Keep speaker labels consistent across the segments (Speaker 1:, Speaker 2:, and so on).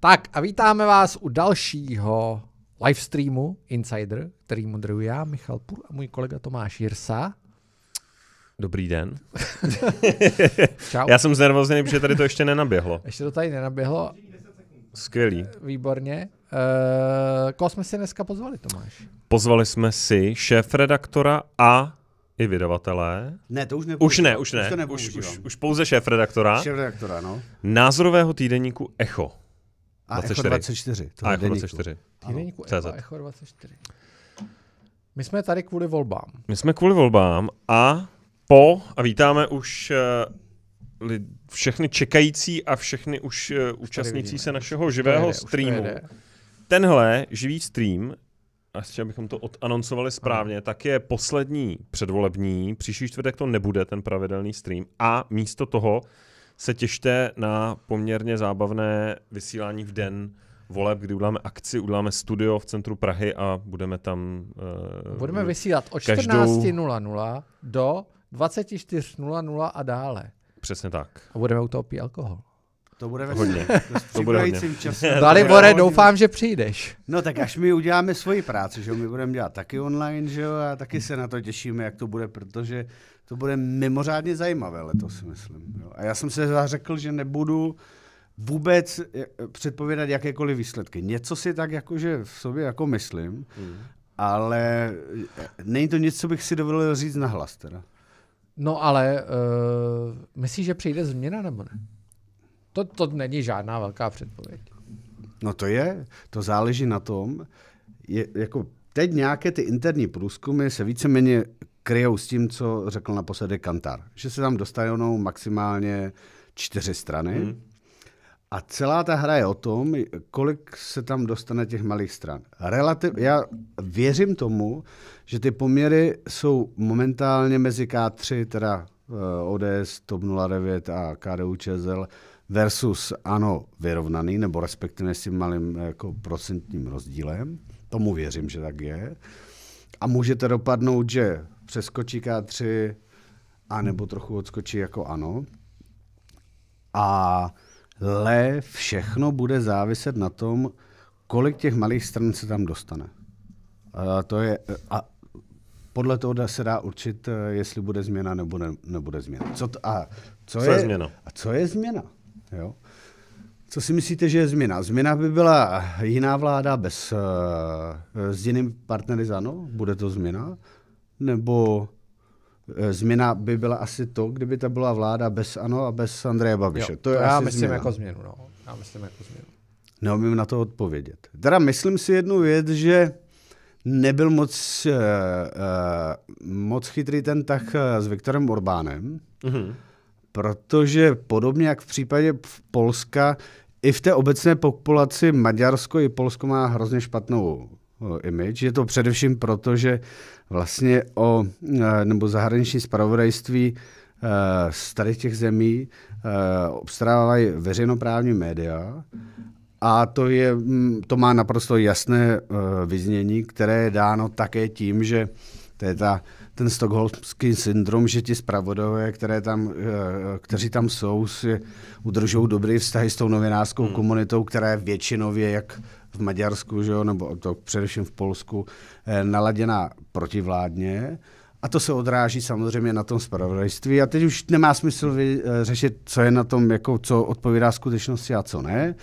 Speaker 1: Tak a vítáme
Speaker 2: vás u dalšího livestreamu Insider, který moderuji já, Michal Pur a můj kolega Tomáš Jirsa.
Speaker 3: Dobrý den. Čau. Já jsem znervozněný, protože tady to ještě nenaběhlo.
Speaker 2: Ještě to tady nenaběhlo. Skvělý. Výborně. Uh, koho jsme si dneska pozvali, Tomáš?
Speaker 3: Pozvali jsme si šéf-redaktora a i vydavatelé. Ne, to už ne. Už ne, už ne. Už, už, už, už pouze šéf-redaktora. Šéf-redaktora, no. Názorového týdeníku Echo. A 24. Echo 24. To a Echo 24.
Speaker 2: Echo 24. My jsme tady kvůli
Speaker 3: volbám. My jsme kvůli volbám a po, a vítáme už uh, všechny čekající a všechny už uh, účastnící se našeho živého jde, streamu. Tenhle živý stream a chtěl bychom to odanoncovali správně, Aha. tak je poslední předvolební. Příští čtvrtek to nebude ten pravidelný stream. A místo toho se těšte na poměrně zábavné vysílání v den voleb, kdy uděláme akci, uděláme studio v centru Prahy a budeme tam... Uh, budeme vysílat od každou...
Speaker 2: 14.00 do 24.00 a dále. Přesně tak. A budeme u toho pít alkohol. To budeme hodně. to bude hodně. Časem. Dalibore, doufám, že přijdeš.
Speaker 4: No tak až my uděláme svoji práci, že my budeme dělat taky online, že jo, a taky se na to těšíme, jak to bude, protože to bude mimořádně zajímavé letos, si myslím. Jo. A já jsem se zařekl, že nebudu vůbec eh, předpovědat jakékoliv výsledky. Něco si tak jakože v sobě jako myslím, mm. ale eh, není to nic, co bych si dovolil říct nahlas teda.
Speaker 2: No ale uh, myslíš, že přijde změna nebo ne? To, to není žádná velká předpověď.
Speaker 4: No to je, to záleží na tom, je, jako teď nějaké ty interní průzkumy se víceméně kryjou s tím, co řekl naposledy Kantar. Že se tam dostanou maximálně čtyři strany hmm. a celá ta hra je o tom, kolik se tam dostane těch malých stran. Relativ, já věřím tomu, že ty poměry jsou momentálně mezi K3, teda eh, ODS, TOP 09 a KDU ČSL, versus ano vyrovnaný, nebo respektive s tím malým jako procentním rozdílem. Tomu věřím, že tak je. A můžete dopadnout, že přeskočí K3 a nebo trochu odskočí jako ano. a, Ale všechno bude záviset na tom, kolik těch malých stran se tam dostane. A to je, a podle toho se dá určit, jestli bude změna nebo ne, nebude změna. Co, to, a co, co je, je změna? A co je změna? Jo? Co si myslíte, že je změna? Změna by byla jiná vláda bez, eh, s jiným partnery za no? Bude to změna? Nebo eh, změna by byla asi to, kdyby ta byla vláda bez ANO a bez Andreje Babiše. Jo, to, je to já myslím změna. jako
Speaker 2: změnu. No. Já myslím jako změnu.
Speaker 4: Neumím na to odpovědět. Teda myslím si jednu věc, že nebyl moc, uh, uh, moc chytrý ten tak s Viktorem Orbánem. Mm-hmm protože podobně jak v případě Polska, i v té obecné populaci Maďarsko i Polsko má hrozně špatnou image. Je to především proto, že vlastně o, e, nebo zahraniční spravodajství e, z tady těch zemí e, obstarávají veřejnoprávní média a to, je, to má naprosto jasné vyznění, které je dáno také tím, že to je ta ten stokholmský syndrom, že ti zpravodové, které tam, eh, kteří tam jsou, si udržou dobrý vztahy s tou novinářskou hmm. komunitou, která je většinově, jak v Maďarsku, že jo, nebo to především v Polsku, eh, naladěná protivládně. A to se odráží samozřejmě na tom spravodajství. A teď už nemá smysl vy, eh, řešit, co je na tom, jako, co odpovídá skutečnosti a co ne.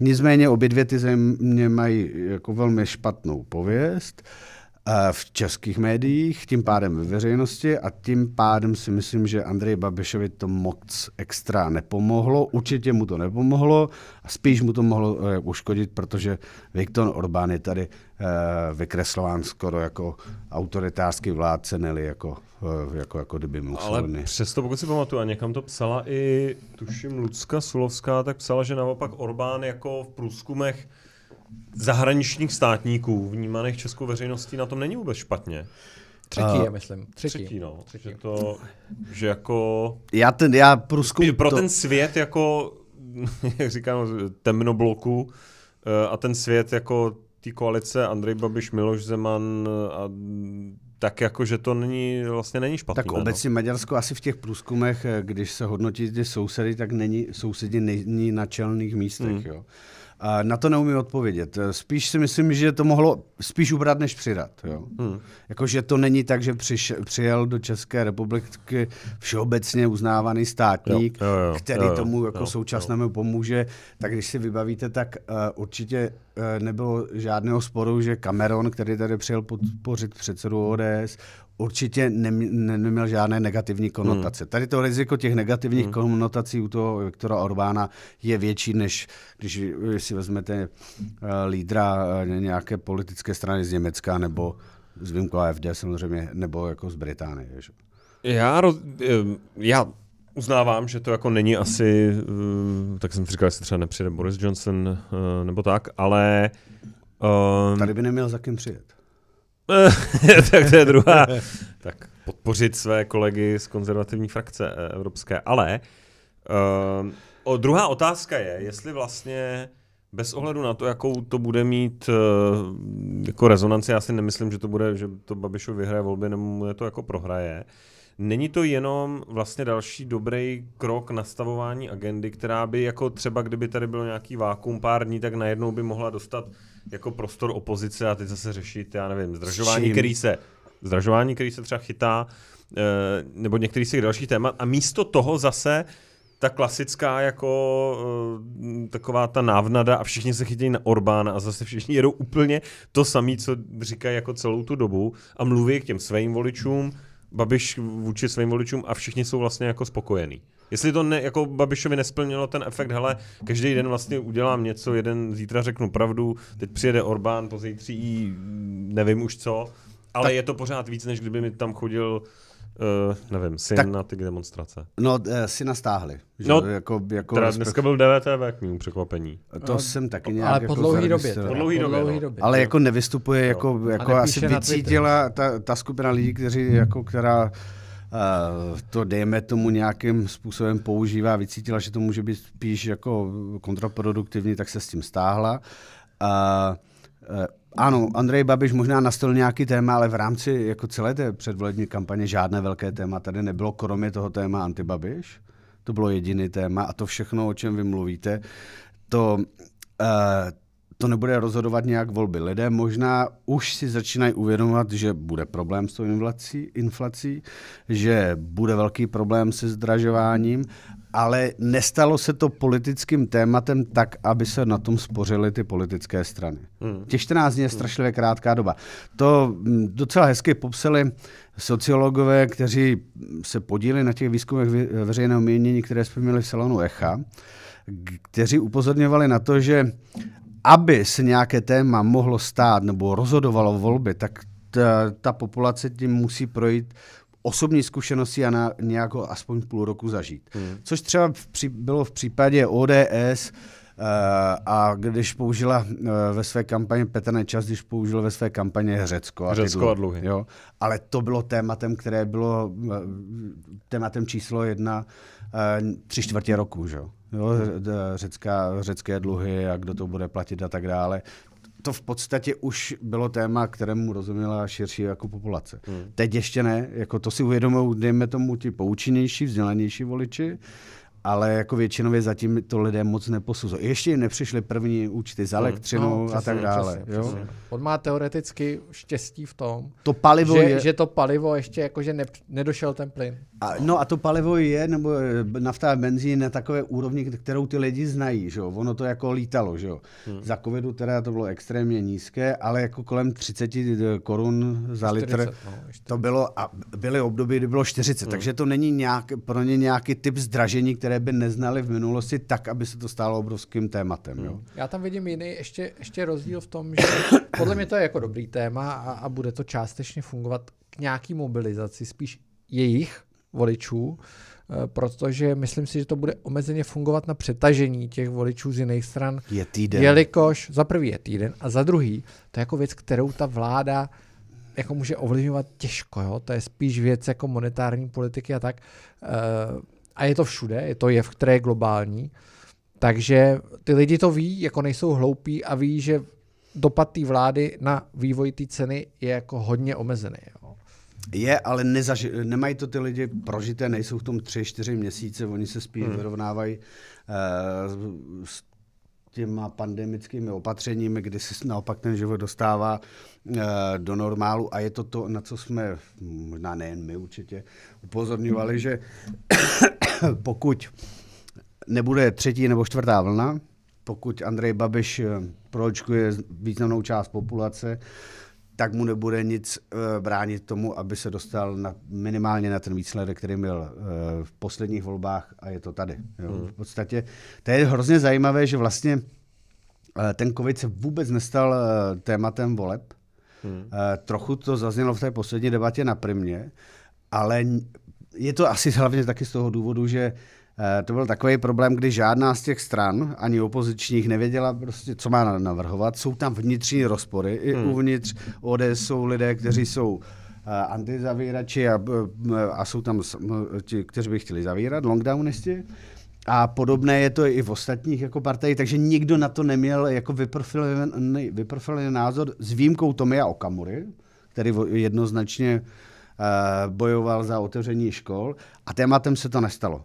Speaker 4: Nicméně obě dvě ty země mají jako velmi špatnou pověst. Uh, Eh, v českých médiích, tím pádem ve veřejnosti a tím pádem si myslím, že Andrej Babišovi to moc extra nepomohlo. Určitě mu to nepomohlo a spíš mu to mohlo eh, uškodit, protože Viktor Orbán je tady eh, vykreslován skoro jako autoritářský vládce, neli jako, jako, jako kdyby Mussolini. Ale
Speaker 3: přesto, pokud si pamatuju, a někam to psala i, tuším, Lucka Sulovská, tak psala, že naopak Orbán jako v průzkumech zahraničních státníků vnímaných českou veřejností na tom není vůbec špatně. Třetí je, myslím. Třetí, třetí no. Třetí. Že to, že jako... Já ten, já průzkum... Pro to... ten svět jako, jak říkám, temnobloku eh, a ten svět jako ty koalice Andrej Babiš, Miloš Zeman eh, a tak jako, že to není, vlastně není špatné. Tak obecně
Speaker 4: no. Maďarsko asi v těch průzkumech, eh, když se hodnotí zde sousedy, tak není, sousedy není na čelných místech. hmm. Jo. Na to neumím odpovědět. Eh, spíš si myslím, že to mohlo spíš ubrat, než přidat. Jo? Hmm. Jakože to není tak, že přišel přijel do České republiky všeobecně uznávaný státník, jo, jo, jo, který jo, jo, tomu jako jo, současnému jo. pomůže. Tak když si vybavíte, tak uh, určitě uh, nebylo žádného sporu, že Cameron, který tady přijel podpořit předsedu ODS, určitě neměl, neměl žádné negativní konotace. Hmm. Tady to riziko těch negativních hmm. konotací u toho Viktora Orbána je větší, než když si vezmete uh, lídra eh, nějaké politické strany z Německa nebo z výjimkou AFD samozřejmě, nebo jako z Británie. Že?
Speaker 3: Já, roz, eh, já uznávám, že to jako není asi, tak jsem si říkal, jestli třeba nepřijde Boris Johnson nebo tak, ale... Uh, Tady by neměl za kým přijet. tak to je druhá. tak podpořit své kolegy z konzervativní frakce eh, evropské. Ale uh, o, druhá otázka je, jestli vlastně bez ohledu na to, jakou to bude mít uh, jako rezonanci, já si nemyslím, že to bude, že to Babišov vyhraje volby, nebo mu to jako prohraje. Není to jenom vlastně další dobrý krok nastavování agendy, která by jako třeba, kdyby tady bylo nějaký vákum pár dní, tak najednou by mohla dostat jako prostor opozice a teď zase řešit, já nevím, zdražování, který se, zdražování, který se třeba chytá, eh, nebo některý z těch dalších témat. A místo toho zase ta klasická jako eh, taková ta návnada a všichni se chytí na Orbána a zase všichni jedou úplně to samé, co říkají jako celou tu dobu a mluví k těm svým voličům, Babiš vůči svým voličům a všichni jsou vlastně jako spokojení. Jestli to ne, jako Babišovi nesplnilo ten efekt, hele, každý den vlastně udělám něco, jeden zítra řeknu pravdu, teď přijede Orbán, po zítří nevím už co, ale tak. je to pořád víc, než kdyby mi tam chodil Uh, nevím, syn tak, na ty demonstrace.
Speaker 4: No, uh, syna stáhli. Že? No, jako, jako teda dneska dneska
Speaker 3: byl DVTV k mému překvapení. To no, jsem taky nějak Ale jako po dlouhý době. Po dlouhý době, no. době. Ale jako
Speaker 4: nevystupuje, no. jako, jako asi vycítila ta, ta skupina lidí, kteří, jako, která Eh, to dejme tomu nějakým způsobem používá, vycítila, že to může být spíš jako kontraproduktivní, tak se s tím stáhla. A, eh, eh, ano, Andrej Babiš možná nastal nějaký téma, ale v rámci jako celé té předvolební kampaně žádné velké téma tady nebylo, kromě toho téma antibabiš. To bylo jediný téma a to všechno, o čem vy mluvíte, to, uh, to nebude rozhodovat nějak volby. Lidé možná už si začínají uvědomovat, že bude problém s tou inflací, inflací že bude velký problém se zdražováním, ale nestalo se to politickým tématem tak, aby se na tom spořily ty politické strany. Hmm. Těch 14 dní je hmm. strašlivě krátká doba. To mm, docela hezky popsali sociologové, kteří se podíleli na těch výzkumech veřejného mínění, které jsme měli v salonu Echa, kteří upozorňovali na to, že aby se nějaké téma mohlo stát nebo rozhodovalo volby, tak ta, ta populace tím musí projít osobní zkušenosti a na nějakou aspoň půl roku zažít. Hmm. Což třeba v, při, bylo v případě ODS, Uh, eh, a když použila uh, ve své kampani Petr Nečas, když použil ve své kampaně Řecko a, Řecko dluhy, a dluhy. Jo? Ale to bylo tématem, které bylo uh, tématem číslo jedna tři čtvrtě roku. Že? jo, řecká, řecké dluhy a kdo to bude platit a tak dále. To v podstatě už bylo téma, kterému rozuměla širší jako populace. Hmm. Teď ještě ne, jako to si uvědomují, dejme tomu, ti poučenější, vzdělanější voliči, ale jako většinově zatím to lidé moc neposuzují. Ještě nepřišly první účty za hmm. elektřinu no, přesně, a tak dále. Přesně, jo? Přesně.
Speaker 2: On má teoreticky štěstí v tom, to palivo že, je... že to palivo ještě jakože ne, nedošel ten plyn.
Speaker 4: A, no a to palivo je, nebo eh, nafta a benzín na takové úrovni, kterou ty lidi znají. Že jo? Ono to jako lítalo. Že jo? Hmm. Za covidu teda to bylo extrémně nízké, ale jako kolem 30 eh, korun za 40, litr. No, to bylo a byly období, kdy bylo 40, hmm. takže to není nějak, pro ně nějaký typ zdražení, které které by neznali v minulosti tak, aby se to stalo obrovským tématem. Jo?
Speaker 2: Já tam vidím jiný ještě, ještě rozdíl v tom, že podle mě to je jako dobrý téma a, a bude to částečně fungovat k nějaký mobilizaci spíš jejich voličů, eh, protože myslím si, že to bude omezeně fungovat na přetažení těch voličů z jiných stran. Je týden. Jelikož za prvý je týden a za druhý to je jako věc, kterou ta vláda jako může ovlivňovat těžko. Jo? To je spíš věc jako monetární politiky a tak. Uh, a je to všude, je to jev, které je globální, takže ty lidi to ví, jako nejsou hloupí a ví, že dopad té vlády na vývoj té ceny je jako hodně omezený. Jo.
Speaker 4: Je, ale nezaži- nemají to ty lidi prožité, nejsou v tom tři, čtyři měsíce, oni se spíš hmm. vyrovnávají uh, s těma pandemickými opatřeními, kdy se naopak ten život dostává eh, do normálu a je to to, na co jsme, možná nejen my určitě, upozorňovali, že pokud nebude třetí nebo čtvrtá vlna, pokud Andrej Babiš eh, proočkuje významnou část populace, tak mu nebude nic eh, bránit tomu, aby se dostal na, minimálně na ten výsledek, který měl eh, v posledních volbách a je to tady. Jo. Hmm. V podstatě to je hrozně zajímavé, že vlastně eh, ten covid se vůbec nestal tématem voleb. Hmm. Trochu to zaznělo v té poslední debatě na primě, ale je to asi hlavně taky z toho důvodu, že Eh, to byl takový problém, kdy žádná z těch stran, ani opozičních, nevěděla prostě, co má navrhovat. Jsou tam vnitřní rozpory. I hmm. uvnitř ODS jsou lidé, kteří jsou eh, antizavírači a, eh, a jsou tam ti, kteří by chtěli zavírat, longdownisti. A podobné je to i v ostatních jako partajích, takže nikdo na to neměl jako vyprofilovaný vyprofilovaný názor s výjimkou Tomia Okamury, který jednoznačně bojoval za otevření škol a tématem se to nestalo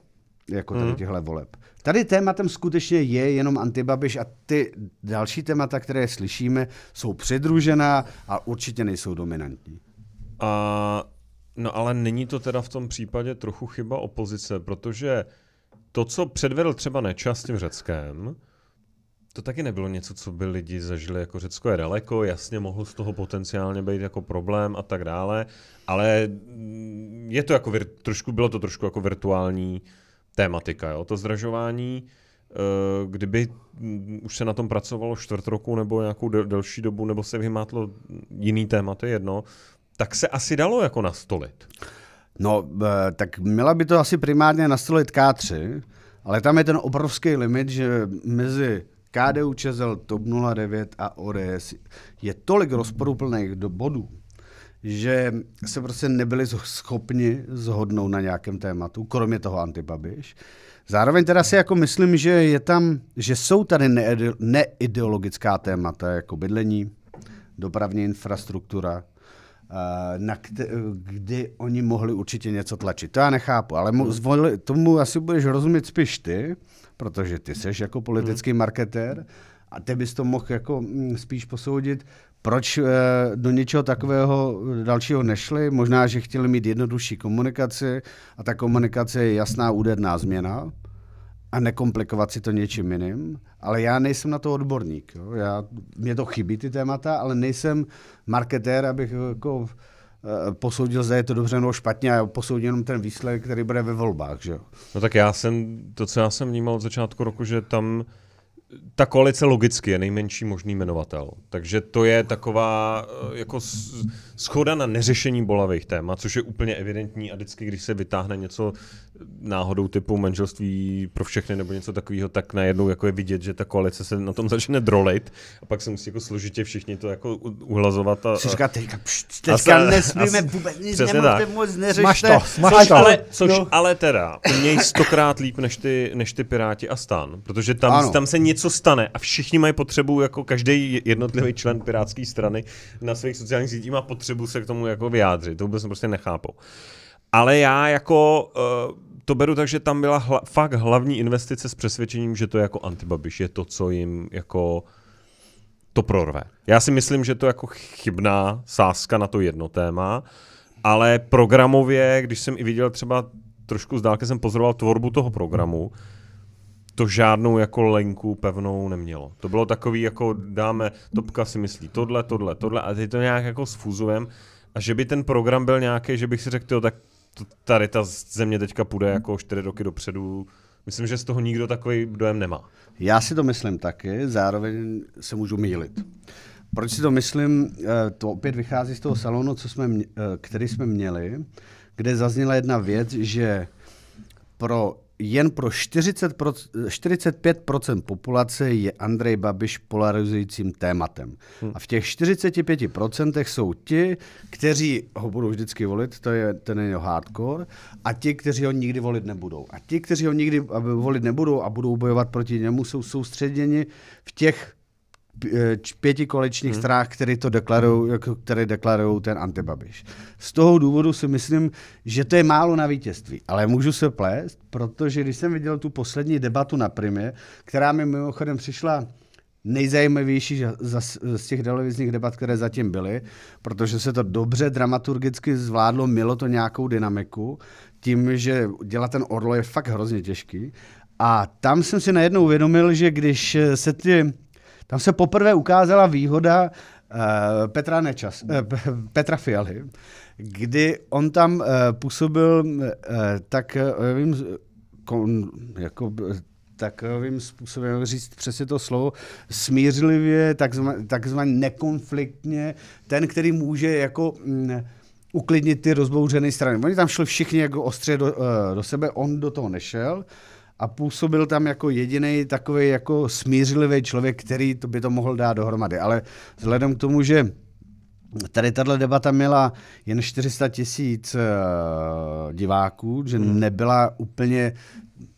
Speaker 4: jako tady hmm. těchto voleb. Tady tématem skutečně je jenom antibabiš a ty další témata, které
Speaker 3: slyšíme, jsou předružená a určitě nejsou dominantní. A, no ale není to teda v tom případě trochu chyba opozice, protože to, co předvedl třeba Nečas tím řeckém, to taky nebylo něco, co by lidi zažili, jako Řecko je daleko, jasně mohl z toho potenciálně být jako problém a tak dále, ale je to jako, trošku, bylo to trošku jako virtuální uh, tématika, jo, to zdražování, eh, kdyby mm, už se na tom pracovalo čtvrt roku nebo nějakou del- delší dobu, nebo se vymátlo jiný téma, to je jedno, tak se asi dalo jako nastolit. No, eh, tak měla by to asi primárně nastolit K3,
Speaker 4: ale tam je ten obrovský limit, že mezi KDU, ČSL, TOP 09 a ODS je tolik rozporuplných do bodů, že se prostě nebyli schopni zhodnout na nějakém tématu, kromě toho antibabiš. Zároveň teda si jako myslím, že je tam, že jsou tady neideologická témata, jako bydlení, dopravní infrastruktura, eh, na kdy oni mohli určitě něco tlačit. To já nechápu, ale mu, zvolili, tomu asi budeš rozumět spíš ty, protože ty jsi jako politický marketér a ty bys to mohl jako mm, spíš posoudit, proč eh, do něčeho takového eh, dalšího nešli. Možná, že chtěli mít jednodušší komunikaci a ta komunikace je jasná úderná změna a nekomplikovat si to něčím jiným. Ale já nejsem na to odborník. Jo. Já, mě to chybí ty témata, ale nejsem marketér, abych eh, jako posoudil, zda je to dobře nebo špatně a posoudil jenom ten výsledek, který bude ve volbách. Že?
Speaker 3: No tak já jsem, to, co já jsem vnímal od začátku roku, že tam ta koalice logicky je nejmenší možný jmenovatel. Takže to je taková eh, jako schoda na neřešení bolavých témat, což je úplně evidentní a vždycky, když se vytáhne něco náhodou typu manželství pro všechny nebo něco takového, tak najednou jako je vidět, že ta koalice se na tom začne drolit a pak se musí jako složitě všichni to jako uhlazovat. A, a... říká, teďka, pšt, teďka a se, nesmíme a, vůbec nic, nemůžete moc neřešte. Smaž to, smaž což, to. Ale, což no. ale teda, měj stokrát líp než ty, než ty Piráti a stan, protože tam, ano. tam se něco stane a všichni mají potřebu, jako každý jednotlivý člen Pirátské strany na svých sociálních sítích má potřebu se k tomu jako vyjádřit. To vůbec prostě nechápu. Ale já jako uh, to beru tak, že tam byla hla, fakt hlavní investice s přesvědčením, že to je jako antibabiš, je to, co jim jako to prorve. Já si myslím, že to je jako chybná sázka na to jedno téma, ale programově, když jsem i viděl třeba trošku z dálky jsem pozoroval tvorbu toho programu, to žádnou jako lenku pevnou nemělo. To bylo takový jako dáme, Topka si myslí tohle, tohle, tohle a teď to nějak jako fuzovem a že by ten program byl nějaký, že bych si řekl, tak tady ta země teďka půjde jako čtyři roky dopředu. Myslím, že z toho nikdo takový dojem nemá. Já si to myslím taky, zároveň se můžu mýlit.
Speaker 4: Proč si to myslím? Eh, to opět vychází z toho salonu, co jsme, eh, který jsme měli, kde zazněla jedna věc, že pro jen pro 40 45% populace je Andrej Babiš polarizujícím tématem. Hmm. A v těch 45% jsou ti, kteří ho budou vždycky volit, to je ten jeho hardcore, a ti, kteří ho nikdy volit nebudou. A ti, kteří ho nikdy eh, volit nebudou a budou bojovat proti němu, jsou soustředěni v těch Eh, pěti kolečních hmm. strách, které to deklarují, hmm. jako, které deklarují ten antibabiš. Z toho důvodu si myslím, že to je málo na vítězství, ale můžu se plést, protože když jsem viděl tu poslední debatu na primě, která mi mimochodem přišla nejzajímavější z těch televizních debat, které zatím byly, protože se to dobře dramaturgicky zvládlo, mělo to nějakou dynamiku, tím, že dělat ten orlo je fakt hrozně těžký. A tam jsem si najednou uvědomil, že když se ty tam se poprvé ukázala výhoda uh, Petra, Nečas, uh, Petra Fialy, kdy on tam uh, působil uh, tak, uh, nevím, kon, jako takovým způsobem říct přesně to slovo, smířlivě, takzvaně, takzvaně nekonfliktně, ten, který může jako mm, uklidnit ty rozbouřené strany. Oni tam šli všichni jako ostře do, do sebe, on do toho nešel a působil tam jako jediný takový jako smířlivý člověk, který to by to mohl dát dohromady. Ale vzhledem k tomu, že Tady tahle debata měla jen 400 tisíc uh, diváků, že hmm. nebyla úplně,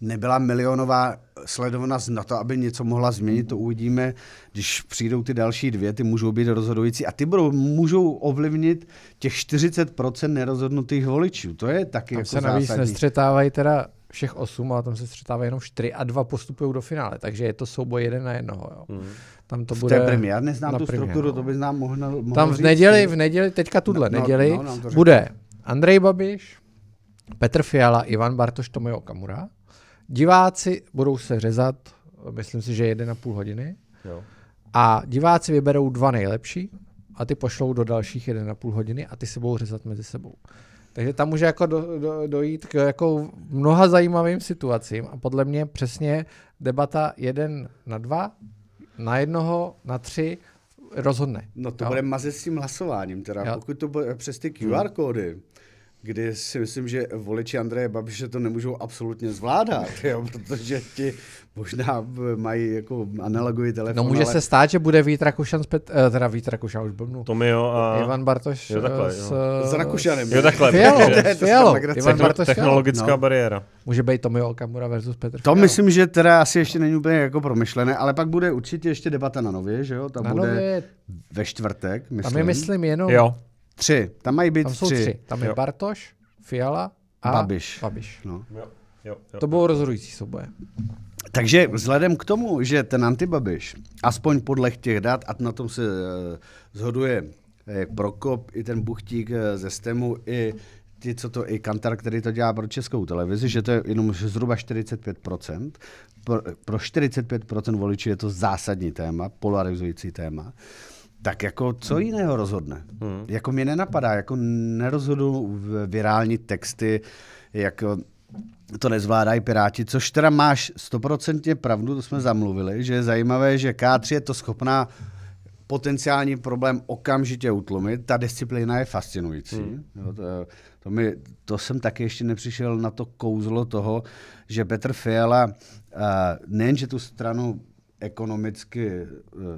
Speaker 4: nebyla milionová sledovaná na to, aby něco mohla změnit, to uvidíme, když přijdou ty další dvě, ty můžou být rozhodující a ty budou, můžou ovlivnit těch 40% nerozhodnutých voličů, to je taky Tam jako se navíc
Speaker 2: nestřetávají teda všech osm, a tam se střetávají jenom čtyři a dva postupují do finále, takže je to souboj jeden na jednoho. Jo. Hmm. Tam to v bude. To je premiér, neznám tu strukturu,
Speaker 4: no. to by znám mohl, mohl Tam v neděli, v neděli, teďka tuhle no, no neděli, no, no, bude
Speaker 2: Andrej Babiš, Petr Fiala, Ivan Bartoš, Tomio Kamura. Diváci budou se řezat, myslím si, že jeden a půl hodiny. Jo. A diváci vyberou dva nejlepší a ty pošlou do dalších jeden a půl hodiny a ty se budou řezat mezi sebou. Takže tam může jako do, do, dojít k jako mnoha zajímavým situacím a podle mě přesně debata jeden na dva, na jednoho, na tři rozhodne. No to jo? bude
Speaker 4: mazet s tím hlasováním, teda jo? pokud to bude přes ty hmm. QR kódy, kdy si myslím, že voliči Andreje Babiše to nemůžou absolutně zvládat, jo, protože ti možná mají jako analogový telefon. No může ale... se
Speaker 2: stát, že bude Vít Rakušan, zpět, eh, teda Vít Rakušan už blbnu. Tomio a... Ivan Bartoš jo, takhle, eh, s... Jo. S Rakušanem. Jo, takhle. Fialo, Fialo. Ivan Bartoš Technologická no. bariéra. Může být Tomio Okamura versus Petr To Fialo.
Speaker 4: myslím, že teda asi ještě není úplně jako promyšlené, ale pak bude určitě ještě debata na Nově, že jo? Ta na bude nově... ve čtvrtek, myslím. Tam je myslím jenom... Jo. Tři, tam mají být tam jsou tři. tři. Tam jo. je
Speaker 2: Bartoš, Fiala a
Speaker 4: Babiš. Babiš. No.
Speaker 2: Jo, jo, jo. To bylo rozhodující souboje.
Speaker 4: Takže vzhledem k tomu, že ten antibabiš, aspoň podle těch dat, a na tom se uh, eh, zhoduje jak eh, Prokop, i ten Buchtík eh, ze STEMu, i ti, co to, i Kantar, který to dělá pro českou televizi, že to je jenom zhruba 45%. Pro, pro 45% voličů je to zásadní téma, polarizující téma. Uh, tak jako co hmm. jiného rozhodne? Hmm. Jako mě nenapadá, jako nerozhodu virální texty, jako to nezvládají Piráti, což teda máš stoprocentně pravdu, to jsme zamluvili, že je zajímavé, že K3 je to schopná potenciální problém okamžitě utlumit. Ta disciplína je fascinující. Hmm. Jo, to, to, mi, to jsem taky ještě nepřišel na to kouzlo toho, že Petr Fiala uh, eh, nejenže tu stranu ekonomicky, eh,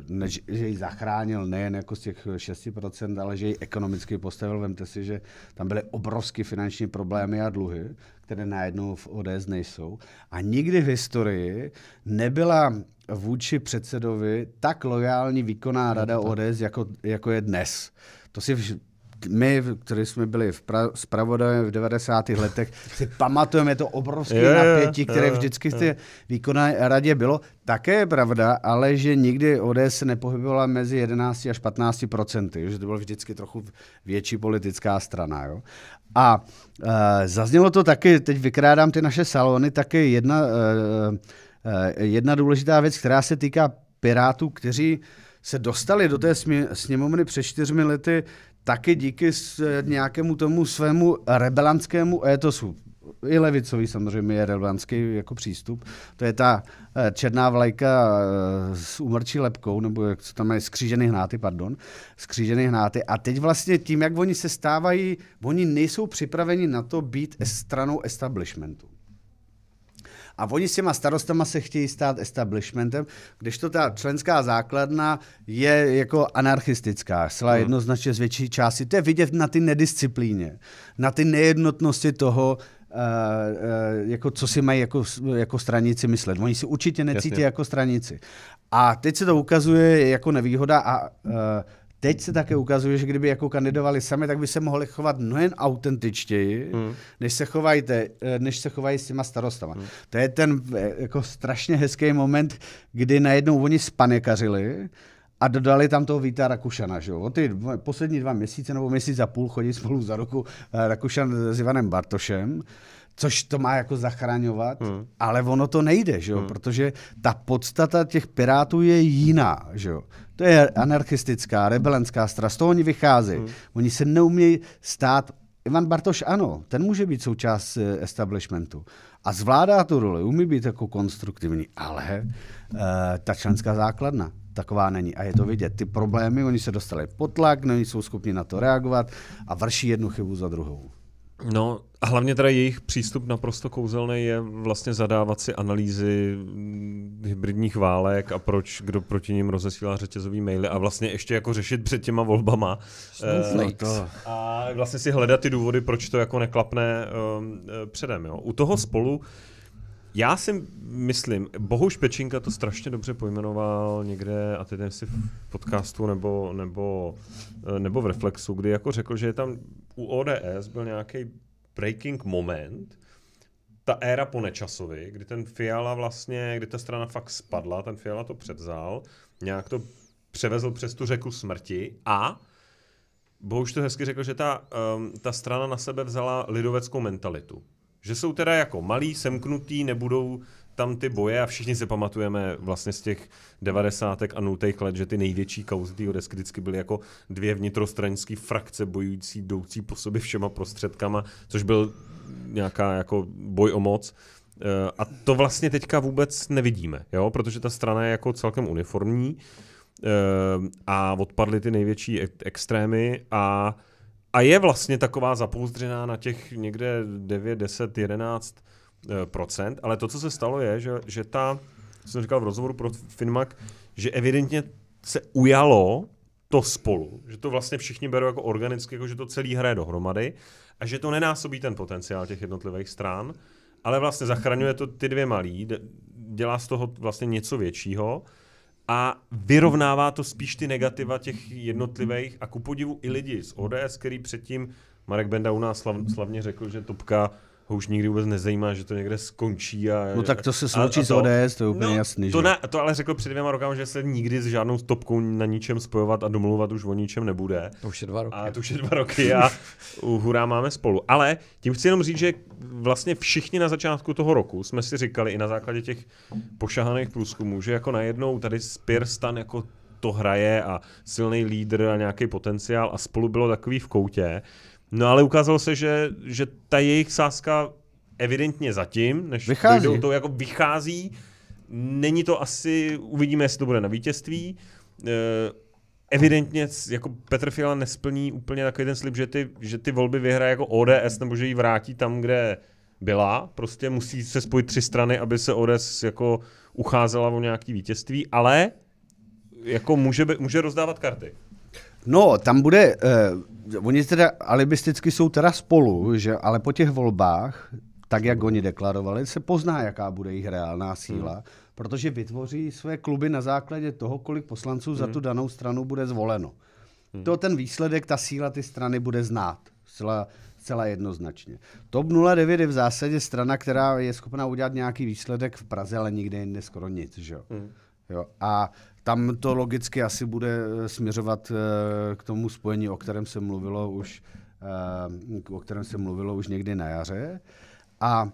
Speaker 4: než, že ji zachránil nejen jako z těch 6%, ale že ji ekonomicky postavil. Vemte si, že tam byly obrovské finanční problémy a dluhy, které najednou v ODS nejsou. A nikdy v historii nebyla vůči předsedovi tak lojální výkonná rada ODS, jako, jako je dnes. To si my, kteří jsme byli v pra- spravodajem v 90. letech, si pamatujeme to obrovské je, napětí, které je, vždycky v té výkonné radě bylo. Také je pravda, ale že nikdy ODS se nepohybovala mezi 11 až 15 procenty, že to byla vždycky trochu větší politická strana. Jo? A e, zaznělo to taky, teď vykrádám ty naše salony, taky jedna, e, e, jedna důležitá věc, která se týká Pirátů, kteří se dostali do té sněmovny před čtyřmi lety taky díky nějakému tomu svému rebelanskému étosu. I levicový samozřejmě je rebelantský jako přístup. To je ta eh, černá vlajka eh, s umrčí lepkou, nebo jak se tam je, skřížený hnáty, pardon, skřížený hnáty. A teď vlastně tím, jak oni se stávají, oni nejsou připraveni na to být stranou establishmentu a oni s těma starostama se chtějí stát establishmentem, kdežto ta členská základna je jako anarchistická, zcela hmm. jednoznačně z větší části. To je vidět na ty nedisciplíně, na ty nejednotnosti toho, Uh, uh, jako co si mají jako, jako stranici myslet. Oni si určitě necítí Jasně. jako stranici. A teď se to ukazuje jako nevýhoda a uh, Teď se také ukazuje, že kdyby jako kandidovali sami, tak by se mohli chovat mnohem autentičtěji, hmm. než, se chovajte, eh, než se chovají s těma starostama. Hmm. To je ten eh, jako strašně hezký moment, kdy najednou oni spanekařili a dodali tam toho Víta Rakušana. Že jo? Ty poslední dva měsíce nebo měsíc a půl chodí spolu za roku eh, Rakušan s Ivanem Bartošem což to má jako zachraňovat, hmm. ale ono to nejde, že jo? Hmm. protože ta podstata těch pirátů je jiná. Že jo? To je anarchistická, rebelenská strana, z toho oni vycházejí. Hmm. Oni se neumějí stát Ivan Bartoš ano, ten může být součást eh, establishmentu a zvládá tu roli, umí být jako konstruktivní, ale uh, ta členská základna taková není a je to vidět. Ty problémy, oni se dostali pod tlak, není jsou schopni na to reagovat a vrší jednu chybu za druhou.
Speaker 3: No a hlavně teda jejich přístup naprosto kouzelný je vlastně zadávat si analýzy mm, hybridních válek a proč kdo proti ním rozesílá řetězový maily a vlastně ještě jako řešit před těma volbama. Uh, to. a vlastně si hledat ty důvody, proč to jako neklapne uh, předem. Jo. U toho spolu uh, já si myslím, Bohuš Pečinka to strašně dobře pojmenoval někde, a teď si v podcastu nebo, nebo, eh, nebo v Reflexu, kdy jako řekl, že je tam u ODS byl nějaký breaking moment, ta éra po Nečasovi, kdy ten Fiala vlastně, kdy ta strana fakt spadla, ten Fiala to převzal, nějak to převezl přes tu řeku smrti a Bohuž to hezky řekl, že ta, um, ta strana na sebe vzala lidoveckou mentalitu. Že jsou teda jako malí, semknutí, nebudou tam ty boje a všichni si pamatujeme vlastně z těch 90. a 0. let, že ty největší kauzy té desky vždycky byly jako dvě vnitrostranické frakce bojující, jdoucí po sobě všema prostředkama, což byl nějaká jako boj o moc. Eh, a to vlastně teďka vůbec nevidíme, jo? protože ta strana je jako celkem uniformní eh, a odpadly ty největší e- extrémy a a je vlastně taková zapouzdřená na těch někde 9, 10, 11 procent, ale to, co se stalo, je, že, že ta, co jsem říkal v rozhovoru pro Finmac, že evidentně se ujalo to spolu, že to vlastně všichni berou jako organicky, jako že to celý hraje dohromady a že to nenásobí ten potenciál těch jednotlivých stran, ale vlastně zachraňuje to ty dvě malí, dělá z toho vlastně něco většího a vyrovnává to spíš ty negativa těch jednotlivých a ku podivu i lidi z ODS, který předtím Marek Benda u nás slav, slavně řekl, že Topka ho už nikdy vůbec nezajímá, že to někde skončí. A, no tak to se sloučí s ODS, to je úplně no, jasný. To, že? Na, to ale řekl před dvěma rokama, že se nikdy s žádnou stopkou na ničem spojovat a domluvat už o ničem nebude. To už je dva roky. A to už je dva roky a uh, hurá máme spolu. Ale tím chci jenom říct, že vlastně všichni na začátku toho roku jsme si říkali i na základě těch pošahaných průzkumů, že jako najednou tady Spirstan jako to hraje a silný lídr a nějaký potenciál a spolu bylo takový v koutě, No ale ukázalo se, že, že ta jejich sázka evidentně zatím, než vychází. to jako vychází. Není to asi, uvidíme, jestli to bude na vítězství. Eh, evidentně jako Petr Fiala nesplní úplně takový ten slib, že ty, že ty volby vyhraje jako ODS nebo že ji vrátí tam, kde byla. Prostě musí se spojit tři strany, aby se ODS jako ucházela o nějaký vítězství, ale jako může, může rozdávat karty.
Speaker 4: No, tam bude, uh, oni teda alibisticky jsou teda spolu, že, ale po těch volbách, tak jak oni deklarovali, se pozná, jaká bude jejich reálná síla, hmm. protože vytvoří své kluby na základě toho, kolik poslanců hmm. za tu danou stranu bude zvoleno. Hmm. To ten výsledek, ta síla ty strany bude znát. Zcela, zcela jednoznačně. TOP 09 je v zásadě strana, která je schopna udělat nějaký výsledek v Praze, ale nikde jinde skoro nic. Že? Hmm. Jo? A tam to logicky asi bude eh, směřovat eh, k tomu spojení, o kterém se mluvilo už, eh, o kterém se mluvilo už někdy na jaře. A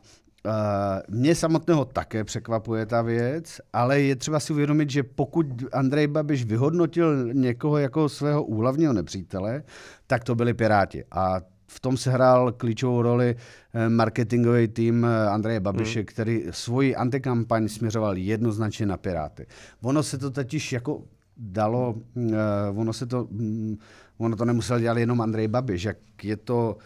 Speaker 4: Uh, mě samotného také překvapuje ta věc, ale je třeba si uvědomit, že pokud Andrej Babiš vyhodnotil někoho jako svého úhlavního nepřítele, tak to byli Piráti. A v tom se hrál klíčovou roli eh, marketingový tým eh, Andreje hmm. Babiše, hmm. který svoji antikampaň směřoval jednoznačně na Piráty. Ono se to totiž jako dalo, eh, ono se to, mm, ono to nemusel dělat jenom Andrej Babiš, jak je to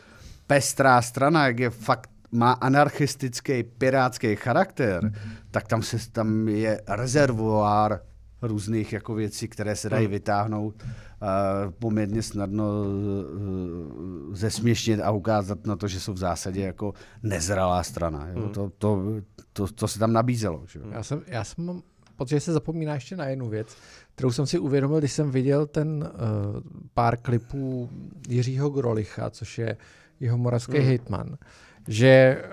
Speaker 4: pestrá strana, jak je fakt má anarchistický pirátský charakter, hmm. tak tam, se, tam je rezervoár různých jako věcí, které se dají hmm. vytáhnout poměrně snadno eh, zesměšnit a ukázat na to, že jsou v zásadě jako nezralá strana. Jo? Mm. To, to, to, to se tam nabízelo. Že? Já, jsem,
Speaker 2: já jsem že se zapomíná ještě na jednu věc, kterou jsem si uvědomil, když jsem viděl ten uh, pár klipů Jiřího Grolicha, což je jeho moravský hmm. hitman, že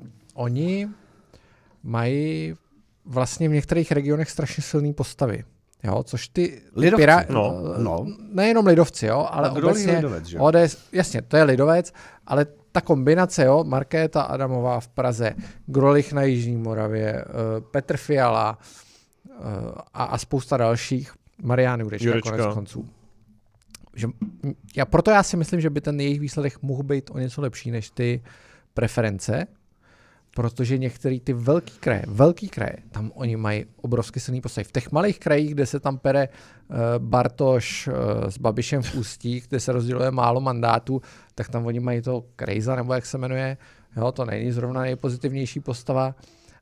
Speaker 2: uh, oni mají vlastně v některých regionech strašně silné postavy. Jo, což ty lidovci, pira- no, no. nejenom lidovci, jo, ale a obecně lidovec, že? ODS, jasně, to je lidovec, ale ta kombinace, jo, Markéta Adamová v Praze, Grolich na Jižní Moravě, eh, Petr Fiala eh, a, a spousta dalších, Jurečka, Jurečka konec konců. Že, já, proto já si myslím, že by ten jejich výsledek mohl být o něco lepší než ty preference, Protože některé ty velký kraje, velký kraje, tam oni mají obrovsky silný postavy. V těch malých krajích, kde se tam pere uh, Bartoš uh, s Babišem v Ústí, kde se rozděluje málo mandátů, tak tam oni mají to Krejza, nebo jak se jmenuje, jo, to není zrovna nejpozitivnější postava.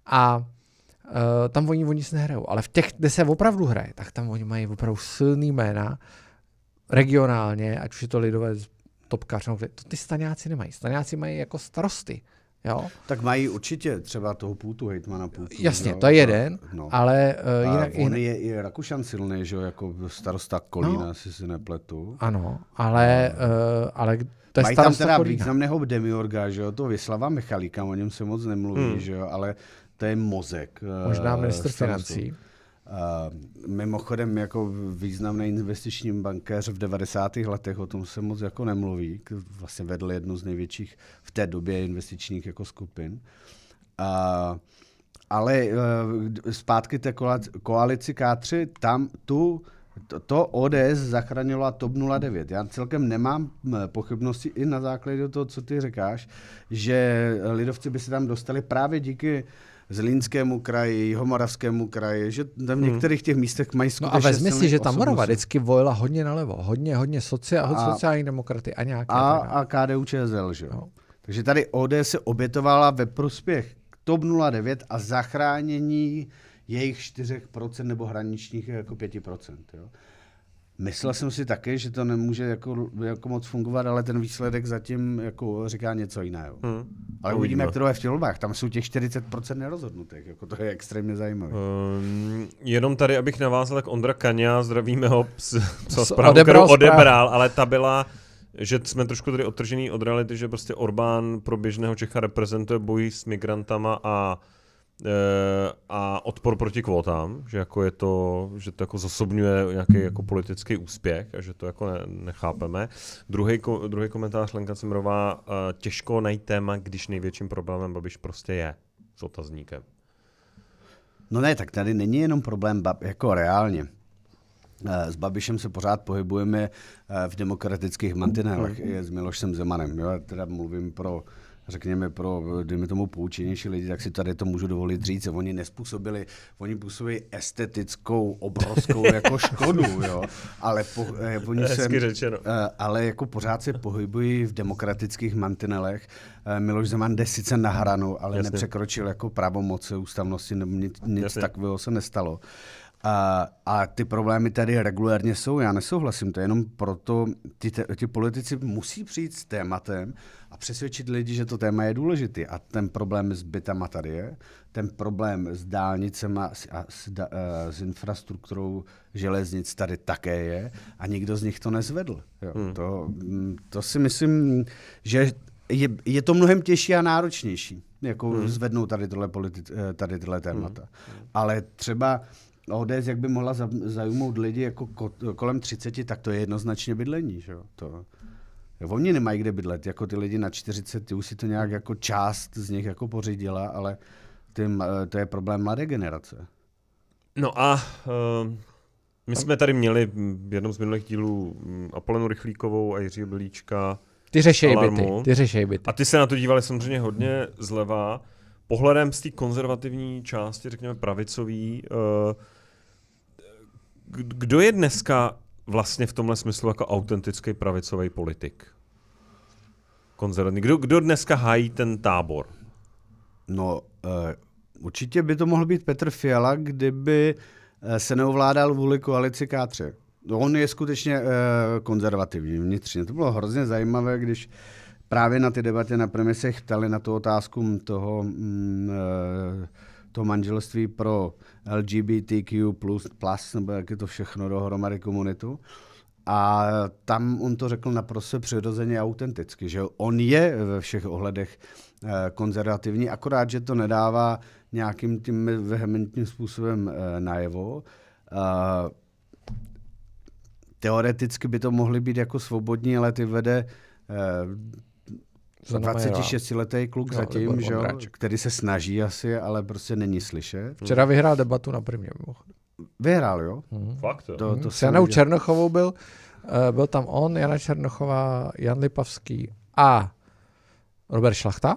Speaker 2: A uh, tam oni o nic nehrajou. Ale v těch, kde se opravdu hraje, tak tam oni mají opravdu silný jména, regionálně, ať už je to lidové topkař, no, to ty staňáci nemají. Staňáci mají jako starosty.
Speaker 4: Jo? Tak mají určitě třeba toho půtu hejtmana půtu. Jasně, jo? to je jeden, no. ale uh, jinak... A on je i Rakušan silný, že jo, jako starosta no. Kolína, no. si si nepletu.
Speaker 2: Ano, ale, uh, ale to je Mají tam teda Kolína.
Speaker 4: významného demiorga, že jo, to Vyslava Michalíka, o něm se moc nemluví, hmm. že jo, ale to je mozek. Možná eh, minister starostu. financí. Eh, mimochodem jako významný investiční bankéř v 90. letech, o tom se moc jako nemluví, vlastně vedl jednu z největších v té době investičních jako skupin. A, eh, ale eh, zpátky té koalici K3, tam tu to, to ODS zachránila TOP 09. Já celkem nemám pochybnosti i na základě toho, co ty říkáš, že lidovci by se tam dostali právě díky uh, Zlínskému kraji, Jihomoravskému kraji, že tam v hmm. některých těch místech mají skutečně... No a vezmi si, že ta Morava
Speaker 2: vždycky volila hodně nalevo, hodně, hodně socia- a, sociální
Speaker 4: demokraty a nějaké... A, a KDU ČSL, že jo. No. Takže tady ODS se obětovala ve prospěch TOP 09 a zachránění jejich 4% nebo hraničních jako 5%. Jo? Myslel jsem si také, že to nemůže jako, jako moc fungovat, ale ten výsledek zatím jako říká něco jiného. Hmm. Ale uvidíme, jak to je v těch Tam jsou těch 40% nerozhodnutých,
Speaker 3: jako to je extrémně zajímavé. Um, ehm, jenom tady, abych navázal, tak Ondra Kania, zdravíme ho, co zprávu, odebral, odebral, ale ta byla, že jsme trošku tady odtržený od reality, že prostě Orbán pro běžného Čecha reprezentuje boji s migrantama a Eh, a odpor proti kvótám, že jako je to, že to jako zasobňuje nějaký jako politický úspěch a že to jako ne, nechápeme. Druhý, druhý komentář Lenka Cimrová, eh, těžko najít téma, když největším problémem Babiš prostě je s otazníkem. No
Speaker 4: ne, tak tady není jenom problém, jako reálně. Eh, s Babišem se pořád pohybujeme v demokratických mantinelech, mm-hmm. s Milošem Zemanem. Jo? Já teda mluvím pro řekněme, pro, dejme tomu, poučenější lidi, tak si tady to můžu dovolit říct. Oni nespůsobili, oni působili estetickou, obrovskou jako škodu, jo. Ale, po, eh, oni se, eh, ale jako pořád se pohybují v demokratických mantinelech. Eh, Miloš Zeman jde sice na hranu, ale Jasně. nepřekročil jako pravomoce ústavnosti, nebo nic, nic takového se nestalo. Eh, a, a ty problémy tady regulérně jsou, já nesouhlasím, to je jenom proto, te, ty politici musí přijít s tématem a přesvědčit lidi, že to téma je důležité. A ten problém s bytama tady je, ten problém s dálnicema a s, da, a eh, s infrastrukturou železnic tady také je a nikdo z nich to nezvedl. Jo, hmm. to, mm, to si myslím, že je, je to mnohem těžší a náročnější, jako hmm. zvednout tady tyhle, politi- eh, tady tyhle témata. Hmm. Ale třeba ODS, jak by mohla zajmout lidi jako kolem 30, tak to je jednoznačně bydlení. Že? To, Oni nemají kde bydlet, jako ty lidi na 40, ty už si to nějak jako část z nich jako pořídila, ale ty, eh, to je problém mladé generace.
Speaker 3: No a uh, my jsme tady měli v jednom z minulých dílů mm, Apolenu Rychlíkovou a Jiří Bilíčka. Ty řešej byty, ty řešej byty. A ty se na to dívali samozřejmě hodně zleva, pohledem z té konzervativní části, řekněme pravicový, uh, kdo je dneska vlastně v tomhle smyslu jako autentický pravicový politik? Konzervativní. Kdo, kdo dneska hájí ten tábor? No, uh, určitě by to mohl být Petr Fiala,
Speaker 4: kdyby eh, se neovládal vůli koalici K3. No, on je skutečně uh, konzervativní vnitřně. To bylo hrozně zajímavé, když právě na ty debatě na premisech ptali na tu otázku toho Um, uh, to manželství pro LGBTQ+, plus, nebo jak je to všechno dohromady komunitu. A tam on to řekl naprosto přirozeně autenticky, že on je ve všech ohledech eh, konzervativní, akorát, že to nedává nějakým tím vehementním způsobem eh, najevo. Teoreticky by to mohly být jako svobodní, ale ty vede eh, za 26-letý kluk no, zatím, že jo, který se snaží asi, ale prostě není slyšet. Včera vyhrál
Speaker 2: debatu na první.
Speaker 4: Vyhrál, jo? Mm. Fakt, jo. To, to mhm. S Janou
Speaker 2: Černochovou byl, uh, byl tam on, Jana Černochová, Jan Lipavský a Robert Šlachta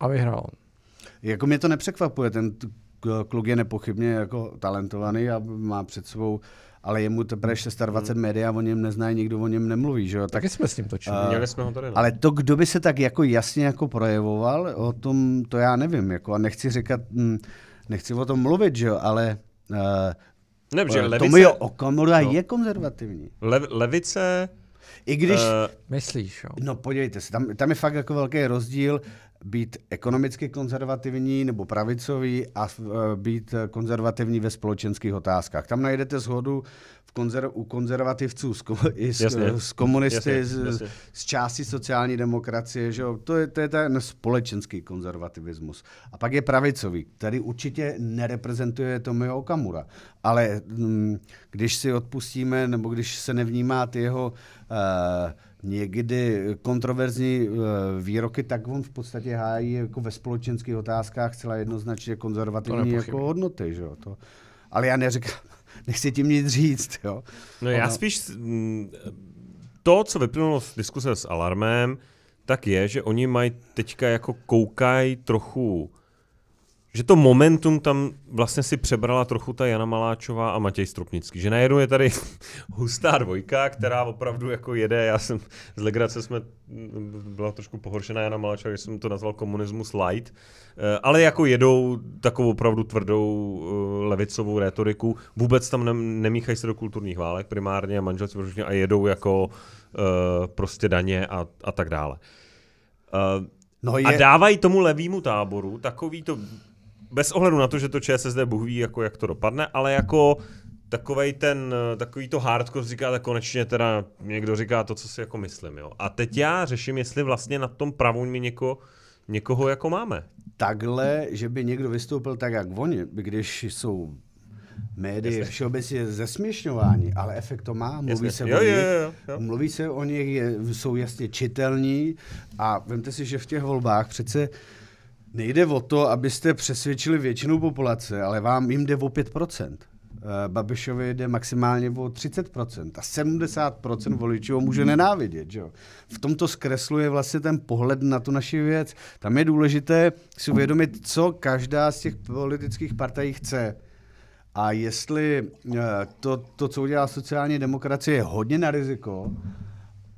Speaker 4: a vyhrál on. Jako mě to nepřekvapuje, ten kluk je nepochybně jako talentovaný a má před uh, ale jemu teprve 26 hmm. média o něm nezná, nikdo o něm nemluví. Že Tak, Taky jsme s ním točili. Uh, Měli jsme ho tady. Ne? Ale to, kdo by se tak jako jasně jako projevoval, o tom to já nevím. Jako, a nechci říkat, hm, nechci o tom mluvit, že ale uh, nevím, že levice, je Okamura no, je konzervativní. Le, levice... I když... Uh, myslíš, jo? No podívejte se, tam, tam je fakt jako velký rozdíl být ekonomicky konzervativní nebo pravicový a eh, být konzervativní ve společenských otázkách. Tam najdete shodu v konzer- u konzervativců s, kom- i s, eh, s komunisty, jasně, jasně. Z, z části sociální demokracie. Že jo? To, je, to je ten společenský konzervativismus. A pak je pravicový, který určitě nereprezentuje Tomio Okamura. Ale hm, když si odpustíme, nebo když se nevnímá ty jeho... Uh, někdy kontroverzní eh, výroky, tak on v podstatě hájí jako ve společenských otázkách celá jednoznačně konzervativní jako hodnoty. Že jo? To, ale já neříkám, nechci tím nic říct. Jo? No ono... já spíš
Speaker 3: to, co vyplynulo z diskuse s Alarmem, tak je, že oni mají teďka jako koukají trochu že to momentum tam vlastně si přebrala trochu ta Jana Maláčová a Matěj Stropnický. Že najednou je tady hustá dvojka, která opravdu jako jede. Já jsem z legrace jsme, byla trošku pohoršená Jana Maláčová, že jsem to nazval komunismus light, eh, ale jako jedou takovou opravdu tvrdou eh, levicovou retoriku. Vůbec tam nemíchají se do kulturních válek primárně, a manželství a jedou jako eh, prostě daně a, a tak dále. No je... A dávají tomu levýmu táboru takový to bez ohledu na to, že to ČSSD Bůh ví, jako jak to dopadne, ale jako takovej ten, takový to hardcore říká, tak konečně teda někdo říká to, co si jako myslím, jo. A teď já řeším, jestli vlastně na tom pravu mi někoho, někoho jako máme. Takhle, že by někdo vystoupil tak, jak oni, když
Speaker 4: jsou médii všeobecně zesměšňování, ale efekt to má, mluví Jasně. se jo, o nich, jo, jo, jo. mluví se o nich, je, jsou jasně čitelní a vemte si, že v těch volbách přece uh, Nejde o to, abyste přesvědčili většinu populace, ale vám jim jde o 5%. Eh, Babišovi jde maximálně o 30% a 70% voličů ho může nenávidět. Že V tomto zkresluje vlastně ten pohled na tu naši věc. Tam je důležité si uvědomit, co každá z těch politických partají chce. A jestli eh, to, to co udělá sociální demokracie, je hodně na riziko,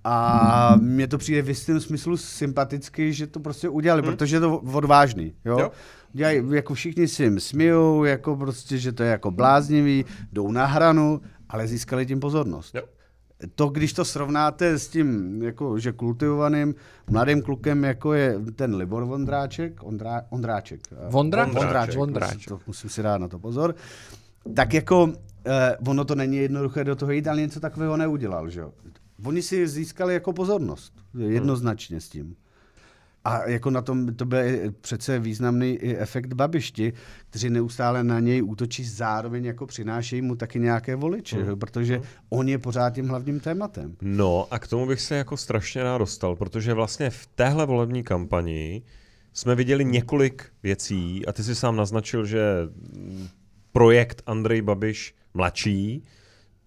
Speaker 4: a hmm. mně to přijde v jistém smyslu sympaticky, že to prostě udělali, hmm. protože je to odvážný. Jo? Jo. Dělají, jako všichni si jim smijou, jako prostě, že to je jako bláznivý, jdou na hranu, ale získali tím pozornost. Jo. To, když to srovnáte s tím, jako, že kultivovaným mladým klukem, jako je ten Libor Vondráček, Ondra, Ondráček. Eh, Vondra? Vondráček. Vondráček. Vondráček. Musím, to, musím si dát na to pozor. Tak jako, eh, ono to není jednoduché do toho jít, ale něco takového neudělal, že jo? oni si získali jako pozornost. Hmm. Jednoznačně s tím. A jako na tom to byl přece významný i efekt babišti, kteří neustále na něj útočí, zároveň jako přinášejí mu taky nějaké voliče, mm. protože hmm. on je pořád tím hlavním tématem.
Speaker 3: No a k tomu bych se jako strašně rád dostal, protože vlastně v téhle volební kampani jsme viděli hmm. několik věcí a ty si sám naznačil, že projekt Andrej Babiš mladší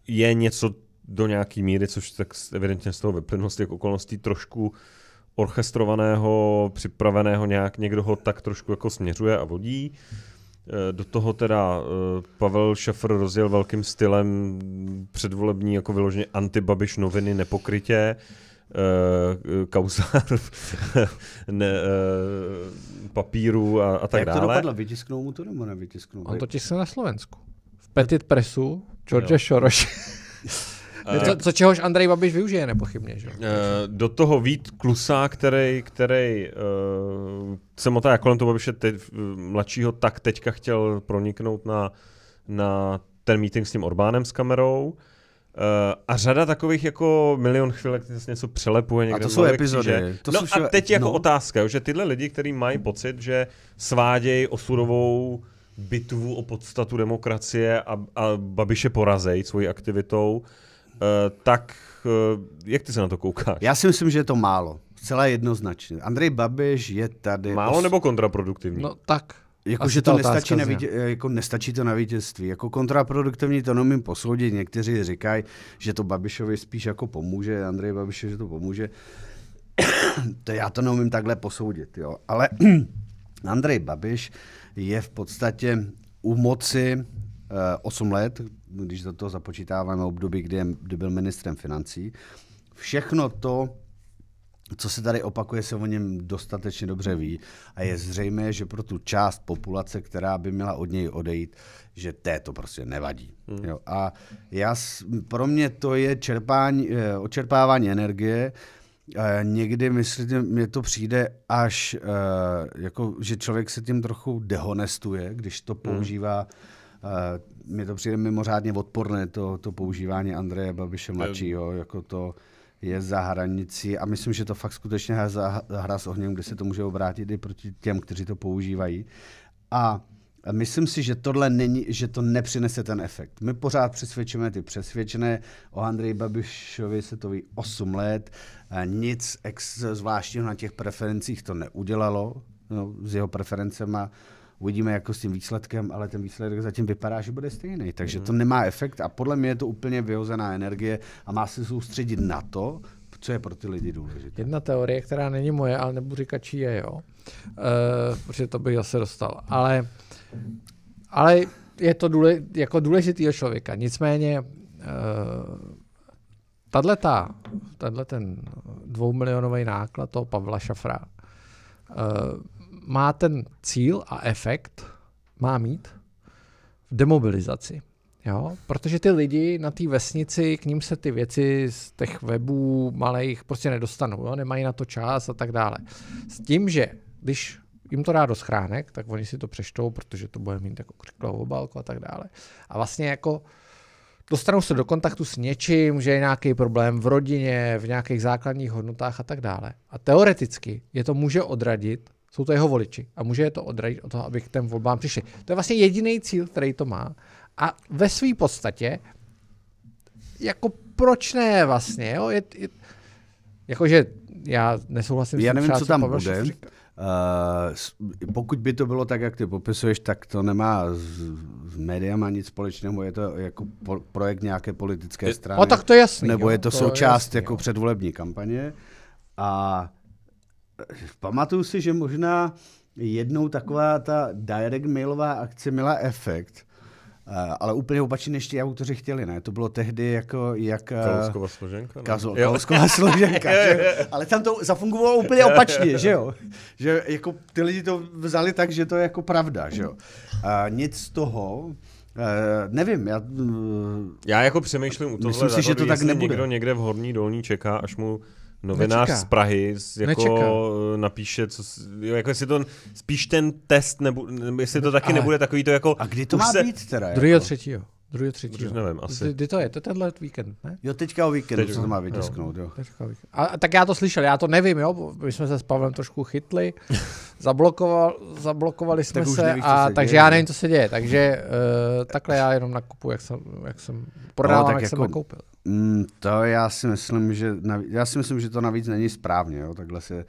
Speaker 3: je něco, do nějaký míry, což tak evidentně z toho vyplynulo z těch okolností, trošku orchestrovaného, připraveného nějak, někdo ho tak trošku jako směřuje a vodí. Eh, do toho teda eh, Pavel Šafr rozjel velkým stylem předvolební jako vyloženě antibabiš noviny nepokrytě. Eh, Kauzár ne, papíru a, a tak dále. Jak to dopadlo?
Speaker 4: Vytisknou mu to nebo nevytisknou? On to tisne
Speaker 3: na
Speaker 2: Slovensku. V Petit Pressu George Soros Co, co čehož Andrej Babiš využije nepochybně.
Speaker 3: Že? Eh, do toho Vít Klusa, který, který eh, se motá kolem toho Babiše teď, mladšího, tak teďka chtěl proniknout na, na ten meeting s tím Orbánem s kamerou. Uh, a řada takových jako milion chvílek, kdy se něco přelepuje někde. A to jsou epizody. To no jsou a teď jako no. jako otázka, že tyhle lidi, kteří mají pocit, že svádějí osudovou bitvu o podstatu demokracie a, a Babiše porazejí svojí aktivitou, uh, Eh, tak eh, jak ty se na to koukáš? Já si myslím, že je to málo. Celá jednoznačně. Andrej Babiš
Speaker 4: je tady... Málo os... nebo kontraproduktivní? No tak. Jako, že to nestačí, na vítě, eh, jako nestačí to na vítězství. Jako kontraproduktivní to nemím posoudit. Někteří říkají, že to Babišovi spíš jako pomůže, Andrej Babišovi, že to pomůže. to já to neumím takhle posoudit. Jo. Ale Andrej Babiš je v podstatě u moci 8 eh, let, když do toho započítáváme období, kdy, je, kdy byl ministrem financí. Všechno to, co se tady opakuje, se o něm dostatečně dobře ví a je zřejmé, že pro tu část populace, která by měla od něj odejít, že té to prostě nevadí. Mm. Jo. A já, pro mě to je čerpání, eh, očerpávání energie, eh, někdy myslím, mně to přijde až, uh, jako, že člověk se tím trochu dehonestuje, když to hmm. používá Eh, Mě to přijde mimořádně odporné, to, to používání Andreje Babiše mladšího, eh. jako to je za hranicí a myslím, že to fakt skutečně hra, hra s ohněm, kde se to může obrátit i proti těm, kteří to používají. A Myslím si, že tohle není, že to nepřinese ten efekt. My pořád přesvědčíme ty přesvědčené. O Andreji Babišovi se to ví 8 let. Nic ex zvláštního na těch preferencích to neudělalo no, s jeho preferencema. Uh, uvidíme jako s tím výsledkem, ale ten výsledek zatím vypadá, že bude stejný. Takže mm. to nemá efekt a podle mě je to úplně vyhozená energie a má se soustředit na to, co je pro ty lidi důležité.
Speaker 2: Jedna teorie, která není moje, ale nebudu říkat, čí je, jo. Uh, protože to bych zase dostal. Ale, ale je to důle, jako důležitýho člověka. Nicméně tato, eh, tato, ten dvoumilionový náklad toho Pavla Šafra eh, má ten cíl a efekt, má mít v demobilizaci. Jo? Protože ty lidi na té vesnici, k ním se ty věci z těch webů malých prostě nedostanou, jo? nemají na to čas a tak dále. S tím, že když jim to dá do schránek, tak oni si to přeštou, protože to bude mít jako křiklou obálku a tak dále. A vlastně jako dostanou se do kontaktu s něčím, že je nějaký problém v rodině, v nějakých základních hodnotách a tak dále. A teoreticky je to může odradit jsou to jeho voliči a může je to odradit od toho, aby k těm volbám přišli. To je vlastně jediný cíl, který to má. A ve své podstatě, jako proč ne vlastně, jo? Je, je, jakože já nesouhlasím já s tím. Já nevím, co tam bude.
Speaker 4: Uh, pokud by to bylo tak, jak ty popisuješ, tak to nemá s, s médiama nic společného, je to jako po, projekt nějaké politické strany. O, no, tak to jasný. Nebo je to, to součást jasný, jako jo. předvolební kampaně. A pamatuju si, že možná jednou taková ta direct mailová akce měla efekt, eh, ale úplně opačně, než ti autoři chtěli, ne? To bylo tehdy jako... Jak, eh, Kalusková složenka, ne? Kazol, Kalusková složenka, že? Ale tam to zafungovalo úplně opačně, že jo? Že jako ty lidi to vzali tak, že to je jako pravda, že jo? A nic z toho, Uh, nevím, já... Uh, já jako přemýšlím u toho, myslím si, že to tak nebude. někdo
Speaker 3: někde v horní dolní čeká, až mu novinář Nečeká. z Prahy jako Nečeká. napíše, co, jo, jako jestli to spíš ten test, nebu, jestli to taky Ale, nebude takový to jako... A kdy to má se, být teda? Jako?
Speaker 4: Druhého, třetího.
Speaker 2: Druhý, třetí. Protože nevím, asi. Kdy to je? To je tenhle víkend,
Speaker 4: ne? Jo, teďka o víkendu Teď, se to má vytisknout, jo. jo. Teďka
Speaker 2: A, a, tak já to slyšel, já to nevím, jo. My jsme se s Pavlem trošku chytli, zablokoval, zablokovali jsme tak se, nevíš, a, se takže děje, já nevím, co se děje. Takže uh, takhle já jenom nakupu, jak jsem, jak jsem prodal, no, jak jako, jsem nakoupil.
Speaker 4: Mm, to já si myslím, že navíc, já si myslím, že to navíc není správně, jo. Takhle se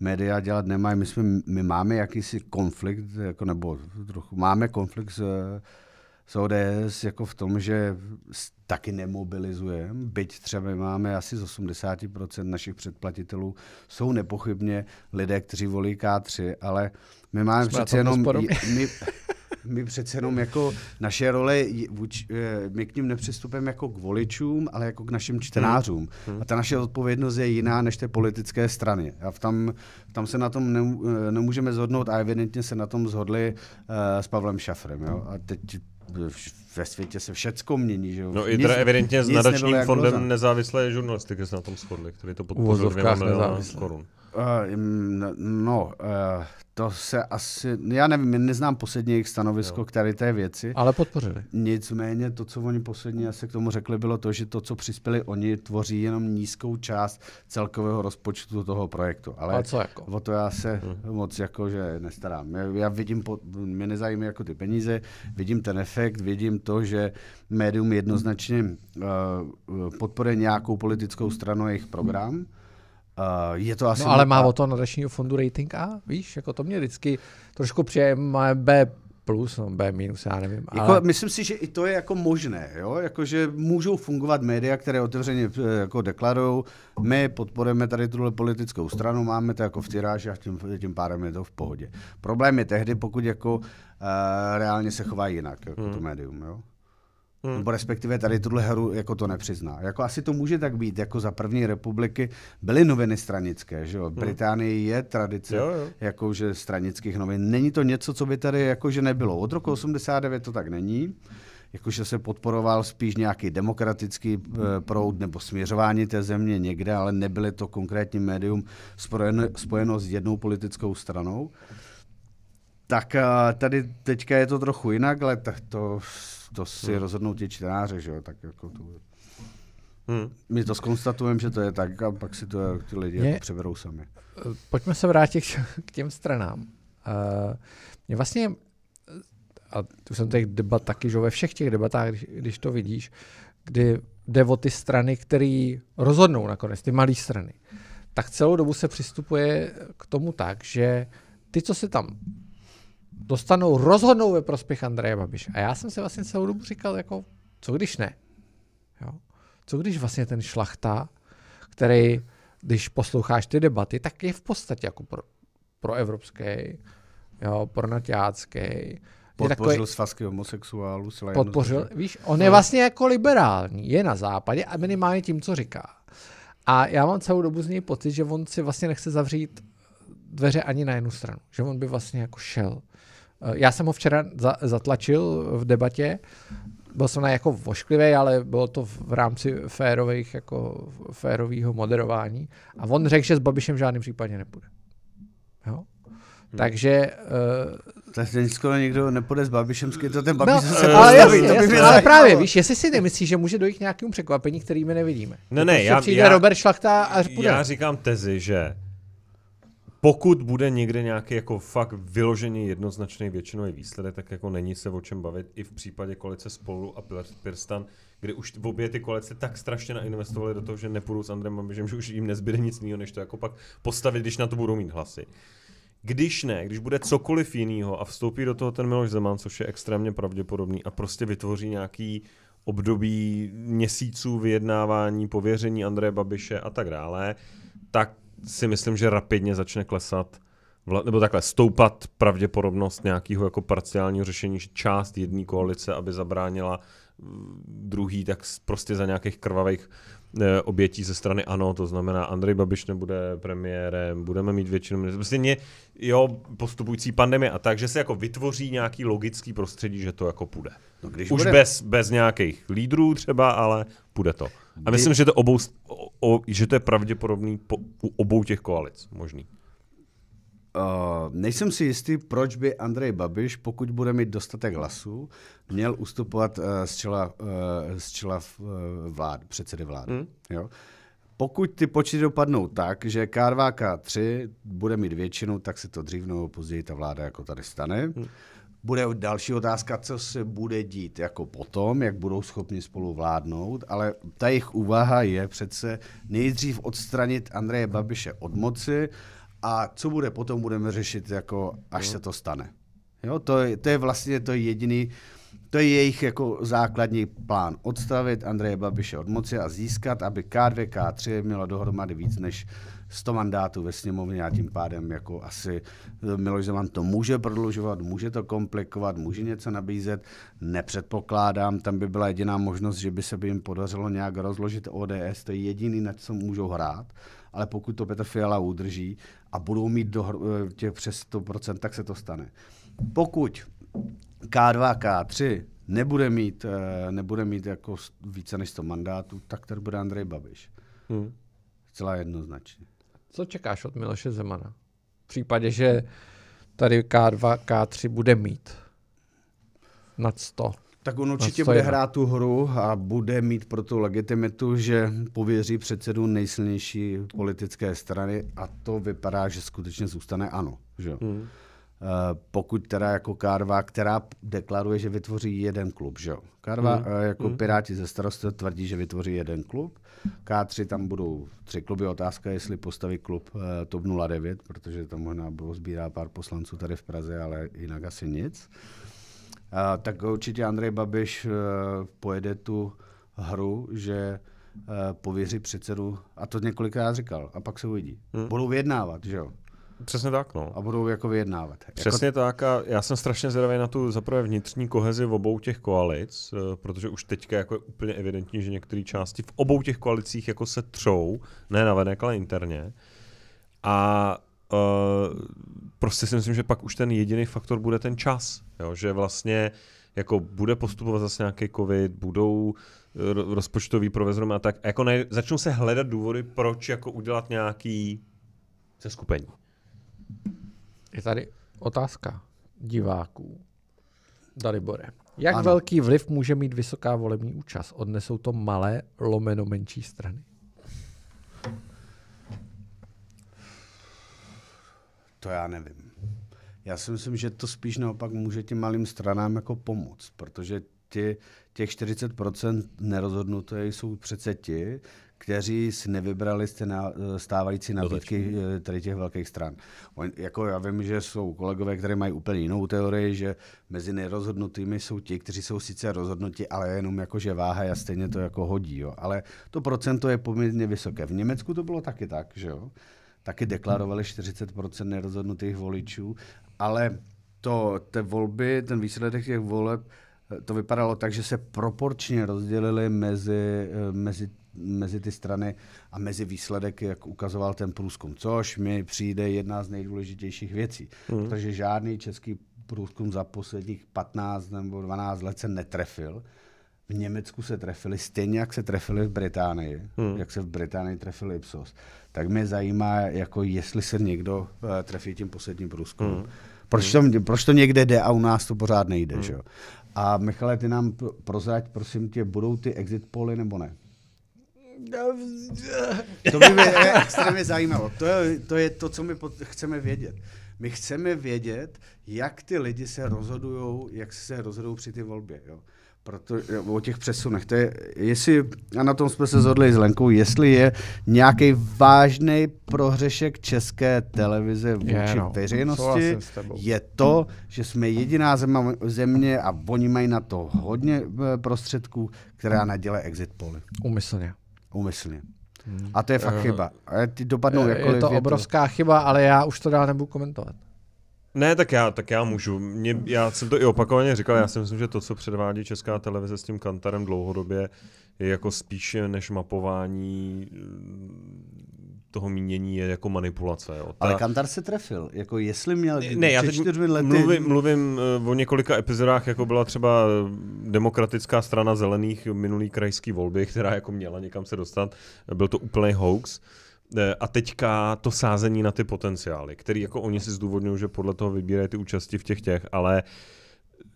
Speaker 4: média dělat nemají. My, jsme, my máme jakýsi konflikt, jako, nebo trochu máme konflikt s eh, s ODS jako v tom, že taky nemobilizujeme, byť třeba máme asi z 80% našich předplatitelů, jsou nepochybně lidé, kteří volí K3, ale my máme přece jenom... My, my přece jenom jako naše role, eh, my k ním nepřistupujeme jako k voličům, ale jako k našim čtenářům. Hmm. hmm. A ta naše odpovědnost je jiná než té politické strany. A v tam, tam se na tom ne, eh, nemůžeme zhodnout a evidentně se na tom zhodli uh, eh, s Pavlem Šafrem. Jo? A teď ve světě se všecko mění. Že No i teda evidentně s nadačním fondem
Speaker 3: nezávislé žurnalistiky se na tom shodli, který to podpořil 2 miliony korun.
Speaker 4: Uh, no, uh, to se asi, já nevím, neznám poslední jejich stanovisko jo. k tady té věci. Ale podpořili. Nicméně to, co oni poslední asi k tomu řekli, bylo to, že to, co přispěli oni, tvoří jenom nízkou část celkového rozpočtu toho projektu. Ale A co jako? o to já se hmm. moc jako, že nestarám. Já, já vidím, po, mě nezajímají jako ty peníze, vidím ten efekt, vidím to, že médium jednoznačně uh, podporuje nějakou politickou stranu jejich program. Hmm Uh, je to asi no, ale má o
Speaker 2: to dnešního fondu rating A, víš, jako to mě vždycky trošku přijeme B plus, no B minus, já nevím. Jako, ale...
Speaker 4: Myslím si, že i to je jako možné, jo? Jako, že můžou fungovat média, které otevřeně eh, jako deklarují, my podporujeme tady tuhle politickou stranu, máme to jako v tiráži a tím, tím pádem je to v pohodě. Problém je tehdy, pokud jako uh, reálně se chová jinak, jako hmm. to médium. Jo? Hmm. Nebo respektive tady tuhle hru jako to nepřizná. Jako asi to může tak být, jako za první republiky byly noviny stranické, že jo? hmm. Británii je tradice jo, jo. jako že stranických novin. Není to něco, co by tady jako že nebylo. Od roku 89 to tak není jakože se podporoval spíš nějaký demokratický eh, proud nebo směřování té země někde, ale nebyly to konkrétní médium spojeno, spojeno s jednou politickou stranou. Tak eh, tady teďka je to trochu jinak, ale tak to, to si hmm. rozhodnou ti čtenáři, že jo, tak jako to... Hmm. My to skonstatujeme, že to je tak a pak si to ty lidi Mě, jako přeberou sami. Eh,
Speaker 2: pojďme se vrátit k těm stranám. Uh, mě vlastně, a tu jsem těch debat taky, že ve všech těch debatách, když, když to vidíš, kdy jde o ty strany, které rozhodnou nakonec, ty malé strany, tak celou dobu se přistupuje k tomu tak, že ty, co se tam dostanou, rozhodnou ve prospěch Andreje Babiše. A já jsem si vlastně celou dobu říkal, jako, co když ne? Jo? Co když vlastně ten šlachta, který, když posloucháš ty debaty, tak je v podstatě jako pro, pro jo, pro naťácký. Podpořil takový,
Speaker 4: svazky homosexuálů. Podpořil, víš, on je no. vlastně
Speaker 2: jako liberální, je na západě a minimálně tím, co říká. A já mám celou dobu z něj pocit, že on si vlastně nechce zavřít dveře ani na jednu stranu. Že on by vlastně jako šel Eh, já jsem ho včera za, zatlačil v debatě, byl jsem na jako vošklivý, ale bylo to v rámci férových, jako férového moderování. A on řekl, že s Babišem v žádném případě nepůjde. Jo? Hmm.
Speaker 4: Takže... Uh, eh, Takže skoro někdo nepůjde s Babišem, to ten no, Babiš no, se ale,
Speaker 2: jasně, to jasně, ale právě, víš, jestli si nemyslíš, že může dojít k nějakému překvapení, který my nevidíme. Ne, ne, já, já, Robert Šlachta a půjde. Já
Speaker 3: říkám tezi, že pokud bude někde nějaký jako fakt vyložený jednoznačný většinový výsledek, tak jako není se o čem bavit i v případě koalice spolu a Pirstan, kdy už v obě ty koalice tak strašně nainvestovaly do toho, že nepůjdu s Andrem Babišem, že už jim nezbyde nic jiného, než to jako pak postavit, když na to budou mít hlasy. Když ne, když bude cokoliv jiného a vstoupí do toho ten Miloš Zeman, což je extrémně pravděpodobný, a prostě vytvoří nějaký období měsíců vyjednávání, pověření Andreje Babiše a tak dále, tak si myslím, že rapidně začne klesat, nebo takhle stoupat pravděpodobnost nějakého jako parciálního řešení, že část jedné koalice, aby zabránila mm, druhý, tak prostě za nějakých krvavých eh, obětí ze strany ANO, to znamená Andrej Babiš nebude premiérem, budeme mít většinu Prostě mě, jo, postupující pandemie a tak, že se jako vytvoří nějaký logický prostředí, že to jako půjde. No, když Už bude... bez, bez nějakých lídrů třeba, ale půjde to. A myslím, že to, obou, o, o, že to je pravděpodobný po, u obou těch koalic možný.
Speaker 4: Uh, nejsem si jistý, proč by Andrej Babiš, pokud bude mít dostatek hlasů, měl ustupovat uh, z čela, uh, z čela uh, vlád, předsedy vlády. Hmm. Jo? Pokud ty počty dopadnou tak, že K2, K3 bude mít většinu, tak se to dřív nebo později ta vláda jako tady stane. Hmm. Bude další otázka, co se bude dít jako potom, jak budou schopni spolu vládnout, ale ta jejich úvaha je přece nejdřív odstranit Andreje Babiše od moci a co bude potom, budeme řešit, jako až se to stane. Jo, to, je, to je vlastně to jediný, to je jejich jako základní plán. Odstavit Andreje Babiše od moci a získat, aby K2, K3 mělo dohromady víc než 100 mandátů ve sněmovně a tím pádem jako asi eh, Miloš Zeman to může prodlužovat, může to komplikovat, může něco nabízet. Nepředpokládám, tam by byla jediná možnost, že by se by jim podařilo nějak rozložit ODS, to je jediný, na co můžou hrát ale pokud to Petr Fiala udrží a budou mít do, eh, těch přes 100%, tak se to stane. Pokud K2, K3 nebude mít, eh, nebude mít jako více než 100 mandátů, tak tady bude Andrej Babiš. Hmm. Celá jednoznačně.
Speaker 2: Co čekáš od Miloše
Speaker 4: Zemana? V
Speaker 2: případě, že tady K2, K3 bude mít nad 100. Tak on určitě bude hrát
Speaker 4: tu hru a bude mít pro tu legitimitu, že pověří předsedu nejsilnější politické strany a to vypadá, že skutečně zůstane ano. Že? Hmm. Eh, pokud teda jako Karva, která deklaruje, že vytvoří jeden klub, že jo? Karva mm. Eh, jako mm. Piráti ze starostu tvrdí, že vytvoří jeden klub. K3 tam budou tři kluby. Otázka je, jestli postaví klub uh, TOP 09, protože tam možná bylo sbírá pár poslanců tady v Praze, ale jinak asi nic. Uh, tak určitě Andrej Babiš uh, pojede tu hru, že pověří předsedu, a to několikrát říkal, a pak se uvidí. Mm. Budou vyjednávat,
Speaker 3: že jo? Přesně
Speaker 4: tak, no. A budou
Speaker 3: jako vyjednávat. Jako- Přesně jako... tak a já jsem strašně zvědavý na tu zaprvé vnitřní kohezi v obou těch koalic, eh, protože už teďka jako je úplně evidentní, že některé části v obou těch koalicích jako se třou, ne venek, ale interně. A uh, prostě si myslím, že pak už ten jediný faktor bude ten čas, jo? že vlastně jako bude postupovat zase nějaký covid, budou eh, rozpočtový provezrom a tak. A jako ne, začnou se hledat důvody, proč jako udělat nějaký seskupení. Je tady
Speaker 2: otázka diváků. Dalibore. Jak ano. velký vliv může mít vysoká volební účast? Odnesou to malé, lomeno menší strany?
Speaker 4: To já nevím. Já si myslím, že to spíš naopak může těm malým stranám jako pomoct, protože ti, těch 40% nerozhodnuté jsou přece ti, kteří si nevybrali stávající nabídky eh, tady těch velkých stran. On, jako já vím, že jsou kolegové, které mají úplně jinou teorii, že mezi nerozhodnutými jsou ti, kteří jsou sice rozhodnuti, ale jenom jako, že váha a stejně to jako hodí. Jo. Ale to procento je poměrně vysoké. V Německu to bylo taky tak, že jo? Taky deklarovali 40% hmm. nerozhodnutých voličů, ale to, te volby, ten výsledek těch voleb to vypadalo tak, že se proporčně rozdělili mezi, eh, mezi, mezi ty strany a mezi výsledek, jak ukazoval ten průzkum, což mi přijde jedna z nejdůležitějších věcí, mm. protože žádný český průzkum za posledních 15 nebo 12 let se netrefil. V Německu se trefili stejně, jak se trefili v Británii, hmm. jak se v Británii trefili Ipsos. Tak mě zajímá, jako jestli se někdo uh, trefí tím posledním průzkumem. Hmm. Proč, to, proč to někde jde a u nás to pořád nejde. Hmm. Že? A Michale, ty nám prozrať, prosím tě, budou ty exit poly nebo ne?
Speaker 1: To by mě extrémně zajímalo.
Speaker 4: To je, to je to, co my chceme vědět. My chceme vědět, jak ty lidi se rozhodují, jak se rozhodují při ty volbě. Jo? Proto, o těch přesunech. To je, jestli, a na tom jsme se zhodli s Lenkou, jestli je nějaký vážný prohřešek české televize vůči je, no. veřejnosti, je to, že jsme jediná zema, země a oni mají na to hodně eh, prostředků, která naděle exit poly. Umyslně. Umyslně. Hmm.
Speaker 3: A to je fakt uh, chyba. A ty dopadnou eh, je, jako je to obrovská
Speaker 2: chyba, ale já už to dál nebudu komentovat.
Speaker 3: Ne, tak já, tak já můžu. Mě, já jsem to i opakovaně říkal, já si myslím, že to, co předvádí Česká televize s tím kantarem dlouhodobě, je jako spíše než mapování eh, toho mínění je jako manipulace. Jo. Ta... Ale Kantar se trefil. Jako jestli měl ne, já teď lety... mluvím, mluvím eh, o několika epizodách, jako byla třeba eh, demokratická strana zelených minulý krajský volby, která jako měla někam se dostat. Byl to úplný hoax. Uh, Eh, a teďka to sázení na ty potenciály, který jako oni si zdůvodňují, že podle toho vybírají ty účasti v těch těch, ale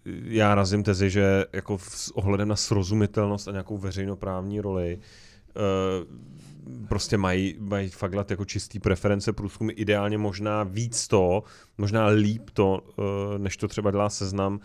Speaker 3: eh, já razím tezi, že jako s ohledem na srozumitelnost a nějakou veřejnoprávní roli eh, prostě mají, mají fakt jako čistý preference průzkumy, ideálně možná víc to, možná líp to, než to třeba dělá seznam,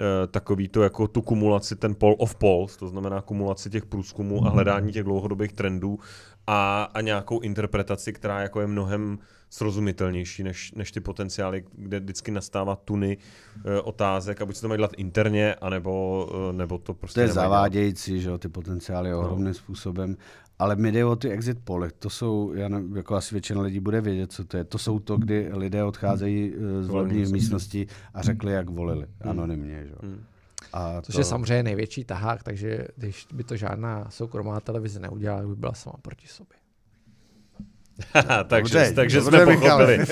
Speaker 3: Eh, takový to jako tu kumulaci, ten poll of polls, to znamená kumulaci těch průzkumů a mhm. hledání těch dlouhodobých trendů a, a nějakou interpretaci, která jako je mnohem srozumitelnější než, než ty potenciály, kde vždycky nastává tuny e, otázek a buď se to mají dělat interně, anebo e, nebo to prostě To je zavádějící,
Speaker 4: dělat. že jo, ty potenciály no. způsobem. Ale mi jde o ty exit pole, To jsou, já ne, jako asi většina lidí bude vědět, co to je. To jsou to, kdy lidé odcházejí eh, z volební vlastně. místnosti a řekli, jak volili. Hmm. Anonymně, že jo. Hmm. A Což to... je samozřejmě
Speaker 2: největší tahák, takže když by to žádná soukromá televize neudělala, by byla sama proti sobě.
Speaker 3: takže dobře, takže dobře, jsme pochopili,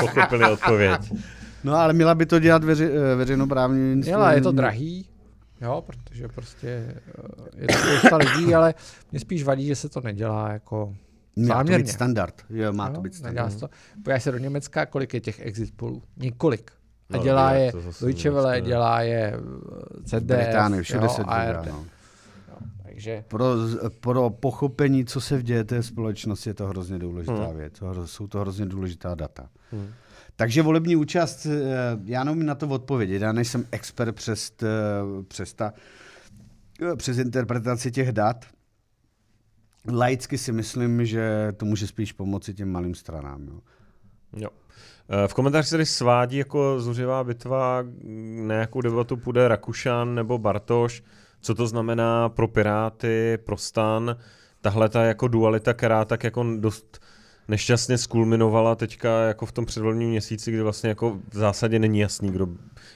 Speaker 3: pochopili odpověď.
Speaker 4: No ale měla by to dělat veři, eh, veřejnoprávní... Měla, je to drahý,
Speaker 2: jo, protože prostě eh, je to spousta lidí, ale mě spíš vadí, že se to nedělá jako Má to být standard. Jo, má jo, to být standard. To. Pojď se do Německa, kolik je těch exit polů?
Speaker 4: Několik. A no, dělá je Deutsche Welle,
Speaker 2: dělá je eh,
Speaker 4: CDF, Britány, všude jo, se dělá, ARD. No. Takže... Pro, pro pochopení, co se v té společnosti, je to hrozně důležitá hmm. věc. Jsou to hrozně důležitá data. Hmm. Takže volební účast, eh, já nevím na to odpovědět, já nejsem expert přes, eh, přes, ta, eh, přes interpretaci těch dat. Laicky si myslím,
Speaker 3: že to může spíš pomoci těm malým stranám. Jo. Jo. V komentáři se tady svádí jako zuřivá bitva, na jakou debatu půjde Rakušan nebo Bartoš co to znamená pro Piráty, pro stan, tahle ta jako dualita, která tak jako dost nešťastně skulminovala teďka jako v tom předvolním měsíci, kdy vlastně jako v zásadě není jasný, kdo,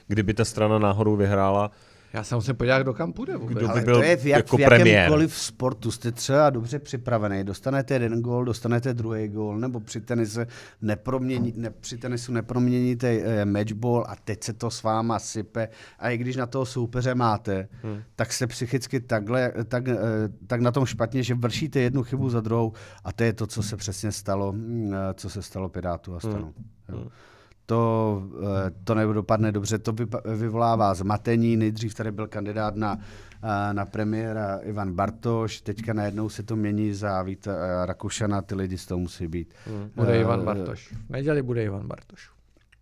Speaker 3: kdyby ta strana náhodou vyhrála,
Speaker 2: já se musím podívat, kdo kam půjde vůbec.
Speaker 4: Kdo by byl Ale to je v, jak, jako v jakémkoliv sportu. Jste třeba dobře připravený, dostanete jeden gól, dostanete druhý gól, nebo při, tenise nepromění, ne, při tenisu neproměníte e, matchball a teď se to s váma sype. A i když na toho soupeře máte, hmm. tak se psychicky takhle, tak, e, tak na tom špatně, že vršíte jednu chybu za druhou. A to je to, co se přesně stalo, e, co se stalo Pirátu a stanu. Hmm. Hmm to, eh, to nedopadne dobře, to vyvolává zmatení. Nejdřív tady byl kandidát na, eh, na premiéra Ivan Bartoš, teďka najednou se to mění za Vít eh, Rakušana,
Speaker 3: ty lidi z toho musí být. Hmm, bude uh, Ivan Bartoš.
Speaker 2: V neděli bude Ivan Bartoš.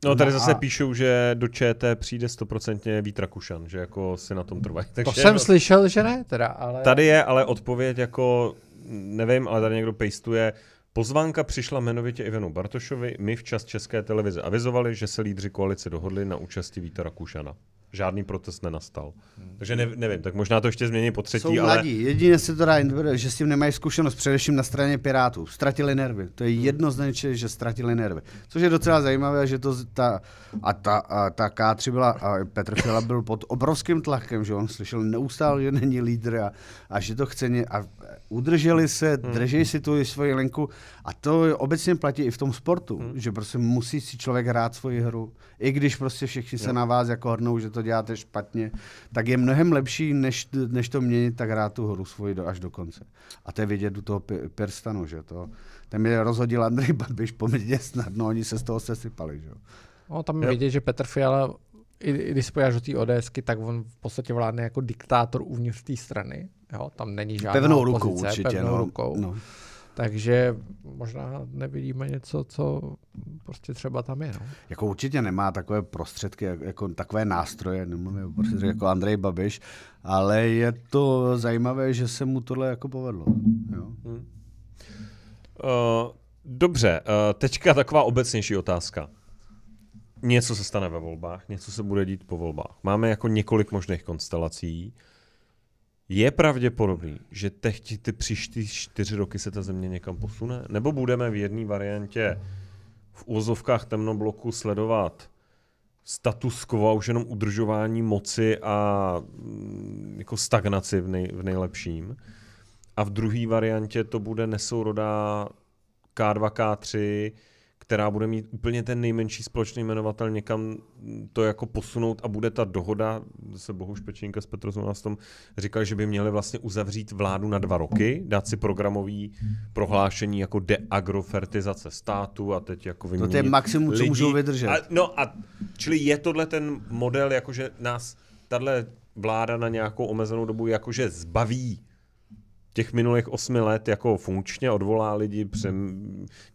Speaker 2: No tady no zase a...
Speaker 3: píšou, že do ČT přijde stoprocentně Vít Rakušan, že jako si na tom trvají. Takže to jsem to... Jako- slyšel, že ne teda, ale... Tady je ale odpověď jako, nevím, ale tady někdo pejstuje, uh, Pozvánka přišla jmenovitě Ivanu Bartošovi, my včas České televize avizovali, že se lídři koalice dohodli na účasti Víta Rakušana. Žádný protest nenastal. Takže ne, nevím, tak možná to ještě změní po třetí, Jsou ale... jedině
Speaker 4: se to dá, že s tím nemají zkušenost, především na straně Pirátů. Ztratili nervy, to je jednoznačně, že ztratili nervy. Což je docela zajímavé, že to ta, a ta, a ta K3 byla, a Petr Fila byl pod obrovským tlakem, že on slyšel neustále, že není lídr a, a že to chce, ně, a udrželi se, hmm. drží si tu svoji linku a to obecně platí i v tom sportu, hmm. že prostě musí si člověk hrát svoji hru. I když prostě všichni se jo. na vás jako hrnou, že to děláte špatně, tak je mnohem lepší, než, než to měnit, tak hrát tu hru svoji do, až do konce. A to je vidět u toho Perstanu, že to, ten mě rozhodil Andrej Babiš poměrně snadno, oni se z toho sesypali, že
Speaker 2: No, tam je vidět, že Petr Fiala i, i když spojáš do té ODSky, tak on v podstatě vládne jako diktátor uvnitř té strany. Jo, tam není žádná Pevnou opozice, rukou určitě. Pevnou no, rukou. No. Takže možná nevidíme něco, co prostě třeba tam je. No.
Speaker 4: Jako určitě nemá takové prostředky, jako takové nástroje, nemluvím prostředky jako Andrej Babiš, ale je to zajímavé, že se mu tohle jako povedlo. Jo. Mm. Uh,
Speaker 3: dobře, uh, teďka taková obecnější otázka. Něco se stane ve volbách, něco se bude dít po volbách. Máme jako několik možných konstelací. Uh, je pravděpodobný, že teď ty příští čtyři roky se ta země někam posune? Nebo budeme v jedné variantě v úzovkách temnobloku sledovat status quo, už jenom udržování moci a mm, jako stagnaci v, nej, v nejlepším. A v druhé variantě to bude nesourodá K2, K3, která bude mít úplně ten nejmenší společný jmenovatel někam to jako posunout a bude ta dohoda, se Bohuš Pečinka s Petrozou nás tom říkal, že by měli vlastně uzavřít vládu na dva roky, dát si programový prohlášení jako deagrofertizace státu a teď jako vyměnit To je maximum, lidi. co můžou vydržet. A, no a čili je tohle ten model, jakože nás tahle vláda na nějakou omezenou dobu jakože zbaví těch minulých osmi let jako funkčně odvolá lidi, přem,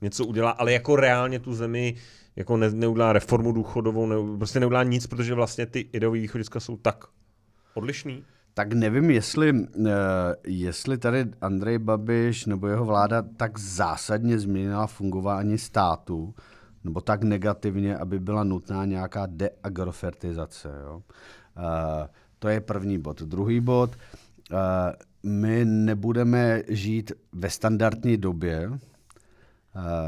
Speaker 3: něco udělá, ale jako reálně tu zemi jako ne, neudělá reformu důchodovou, ne, prostě neudělá nic, protože vlastně ty ideové východiska jsou tak odlišný. Tak
Speaker 4: nevím, jestli, eh, jestli tady Andrej Babiš nebo jeho vláda tak zásadně změnila fungování státu, nebo tak negativně, aby byla nutná nějaká deagrofertizace. Jo? Eh, to je první bod. Druhý bod, eh, my nebudeme žít ve standardní době uh,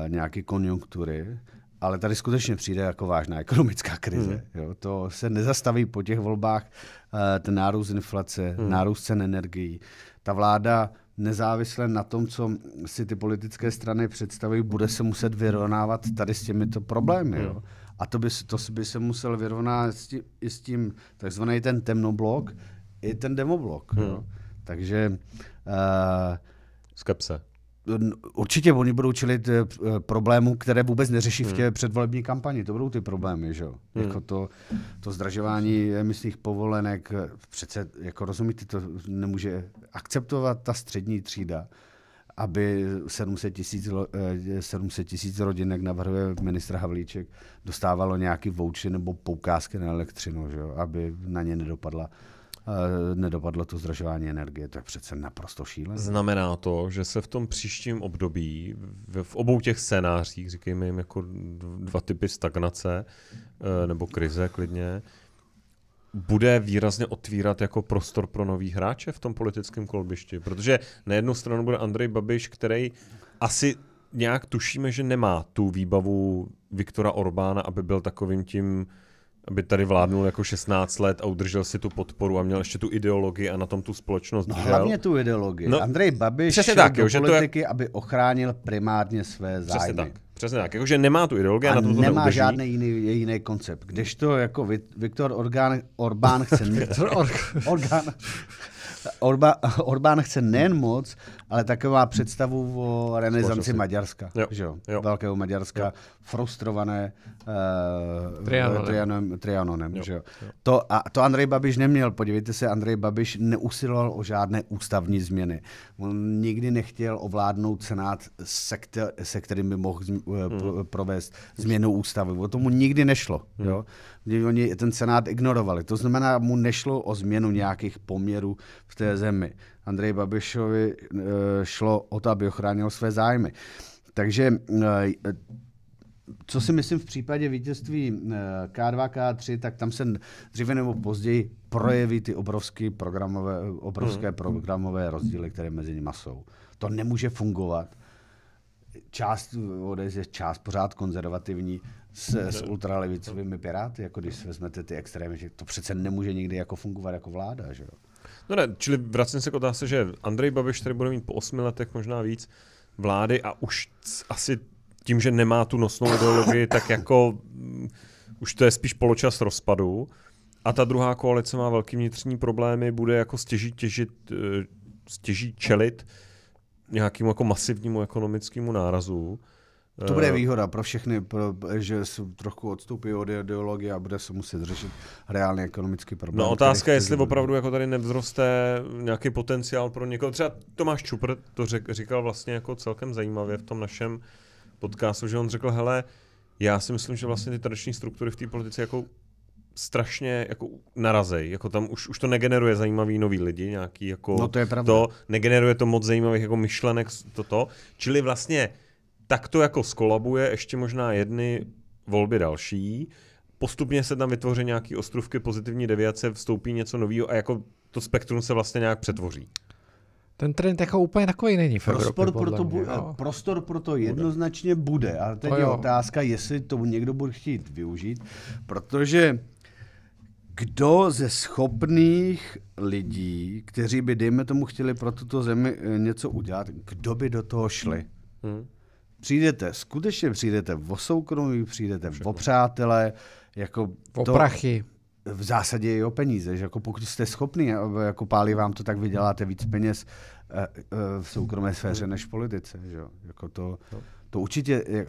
Speaker 4: eh, nějaké konjunktury, ale tady skutečně přijde jako vážná ekonomická krize. Hmm. Jo, to se nezastaví po těch volbách uh, ten nárůst inflace, hmm. nárůst cen energií. Ta vláda nezávisle na tom, co si ty politické strany představují, bude se muset vyrovnávat tady s těmito problémy. Hmm. Jo. A to by, to by se musel vyrovnat s tím, i s tím takzvaný ten temnoblok, i ten demoblok. Hmm. Jo. Takže... Uh, Skepse. Určitě oni budou čelit eh, eh, problémů, které vůbec neřeší v hmm. té hmm. předvolební kampani. To budou ty problémy, že jo? Hmm. Jako to, to zdražování emisních povolenek, přece, jako rozumíte, to nemůže akceptovat ta střední třída, aby 700 tisíc, 700 tisíc rodin, jak navrhuje ministr Havlíček, dostávalo nějaký vouchy nebo poukázky na elektřinu, že jo? aby na ně nedopadla Eh, nedopadlo to zdražování energie, to je přece naprosto šílené.
Speaker 3: Znamená to, že se v tom příštím období, v obou těch scénářích, říkejme jim jako dva typy stagnace eh, nebo krize klidně, bude výrazně otvírat jako prostor pro nový hráče v tom politickém kolbišti. Protože na jednu stranu bude Andrej Babiš, který asi nějak tušíme, že nemá tu výbavu Viktora Orbána, aby byl takovým tím uh, aby tady vládnul jako 16 let a udržel si tu podporu a měl ještě tu ideologii a na tom tu společnost no, držel. hlavně tu ideologii. No, Andrej Babiš přesně tak, do jo, politiky,
Speaker 4: to je... aby ochránil primárně své zájmy. Přesně tak. Přesně tak, jakože nemá
Speaker 3: tu ideologii a, a na tom to nemá neudrží. žádný
Speaker 4: jiný, jiný koncept. Kdežto jako Viktor Orgán, Orbán chce... Viktor Orgán... Orba, Orbán chce nejen moc, ale taková představu o renesanci Maďarska, jo. Že jo? jo. velkého Maďarska, jo. frustrované uh, Trianon, Trianonem, trianonem jo. Že jo? Jo. To, a to Andrej Babiš neměl, podívejte se, Andrej Babiš neusiloval o žádné ústavní změny. On nikdy nechtěl ovládnout Senát, se, kter, se kterým by mohl eh, hmm. provést změnu ústavy. O tomu nikdy nešlo. Hmm. Jo? Oni ten Senát ignorovali. To znamená, mu nešlo o změnu nějakých poměrů v té zemi. Andrej Babišovi eh, šlo o to, aby ochránil své zájmy. Takže eh, co si myslím v případě vítězství K2, eh, K3, tak tam se dříve nebo později projeví ty obrovské programové, obrovské hmm. programové rozdíly, které mezi nimi jsou. To nemůže fungovat. Část ODS je část pořád konzervativní s, hmm. s ultralevicovými piráty, jako když vezmete ty extrémy, že to přece nemůže nikdy jako fungovat jako vláda. Že jo?
Speaker 3: No ne, čili vracím se k otázce, že Andrej Babiš tady bude mít po osmi letech, možná víc, vlády a už asi tím, že nemá tu nosnou ideologii, tak jako mm, už to je spíš poločas rozpadu. A ta druhá koalice má velký vnitřní problémy, bude jako stěží, těžit, e, stěží čelit nějakému jako masivnímu ekonomickému nárazu. To bude eh,
Speaker 4: výhoda pro všechny, pro, že se trochu odstoupí od ideologie a bude se muset řešit reálně ekonomický problém. No otázka je, jestli
Speaker 3: opravdu jako tady nevzroste nějaký potenciál pro někoho. Třeba Tomáš Čupr to řek, říkal vlastně jako celkem zajímavě v tom našem podcastu, že on řekl, hele, já si myslím, že vlastně ty tradiční struktury v té politice jako strašně jako narazej, jako tam už, už to negeneruje zajímavý nový lidi, nějaký jako no to, je pravda. to, negeneruje to moc zajímavých jako myšlenek, toto, čili vlastně tak to jako skolabuje ještě možná jedny volby další, postupně se tam vytvoří nějaký ostrovky pozitivní deviace, vstoupí něco nového a jako to spektrum se vlastně nějak přetvoří.
Speaker 2: Ten trend jako úplně takový není v prostor Evropě, pro to mě,
Speaker 4: Prostor pro to jednoznačně bude, ale teď je otázka, jestli to někdo bude chtít využít, protože kdo ze schopných lidí, kteří by, dejme tomu, chtěli pro tuto zemi eh, něco udělat, kdo by do toho šli? Hmm přijdete, skutečně přijdete o soukromí, přijdete v o přátele, jako o to, prachy. V zásadě i o peníze, že jako pokud jste schopni, jako pálí vám to, tak vyděláte víc peněz eh, eh, v soukromé sféře než v politice. Že? Jako to, to určitě eh,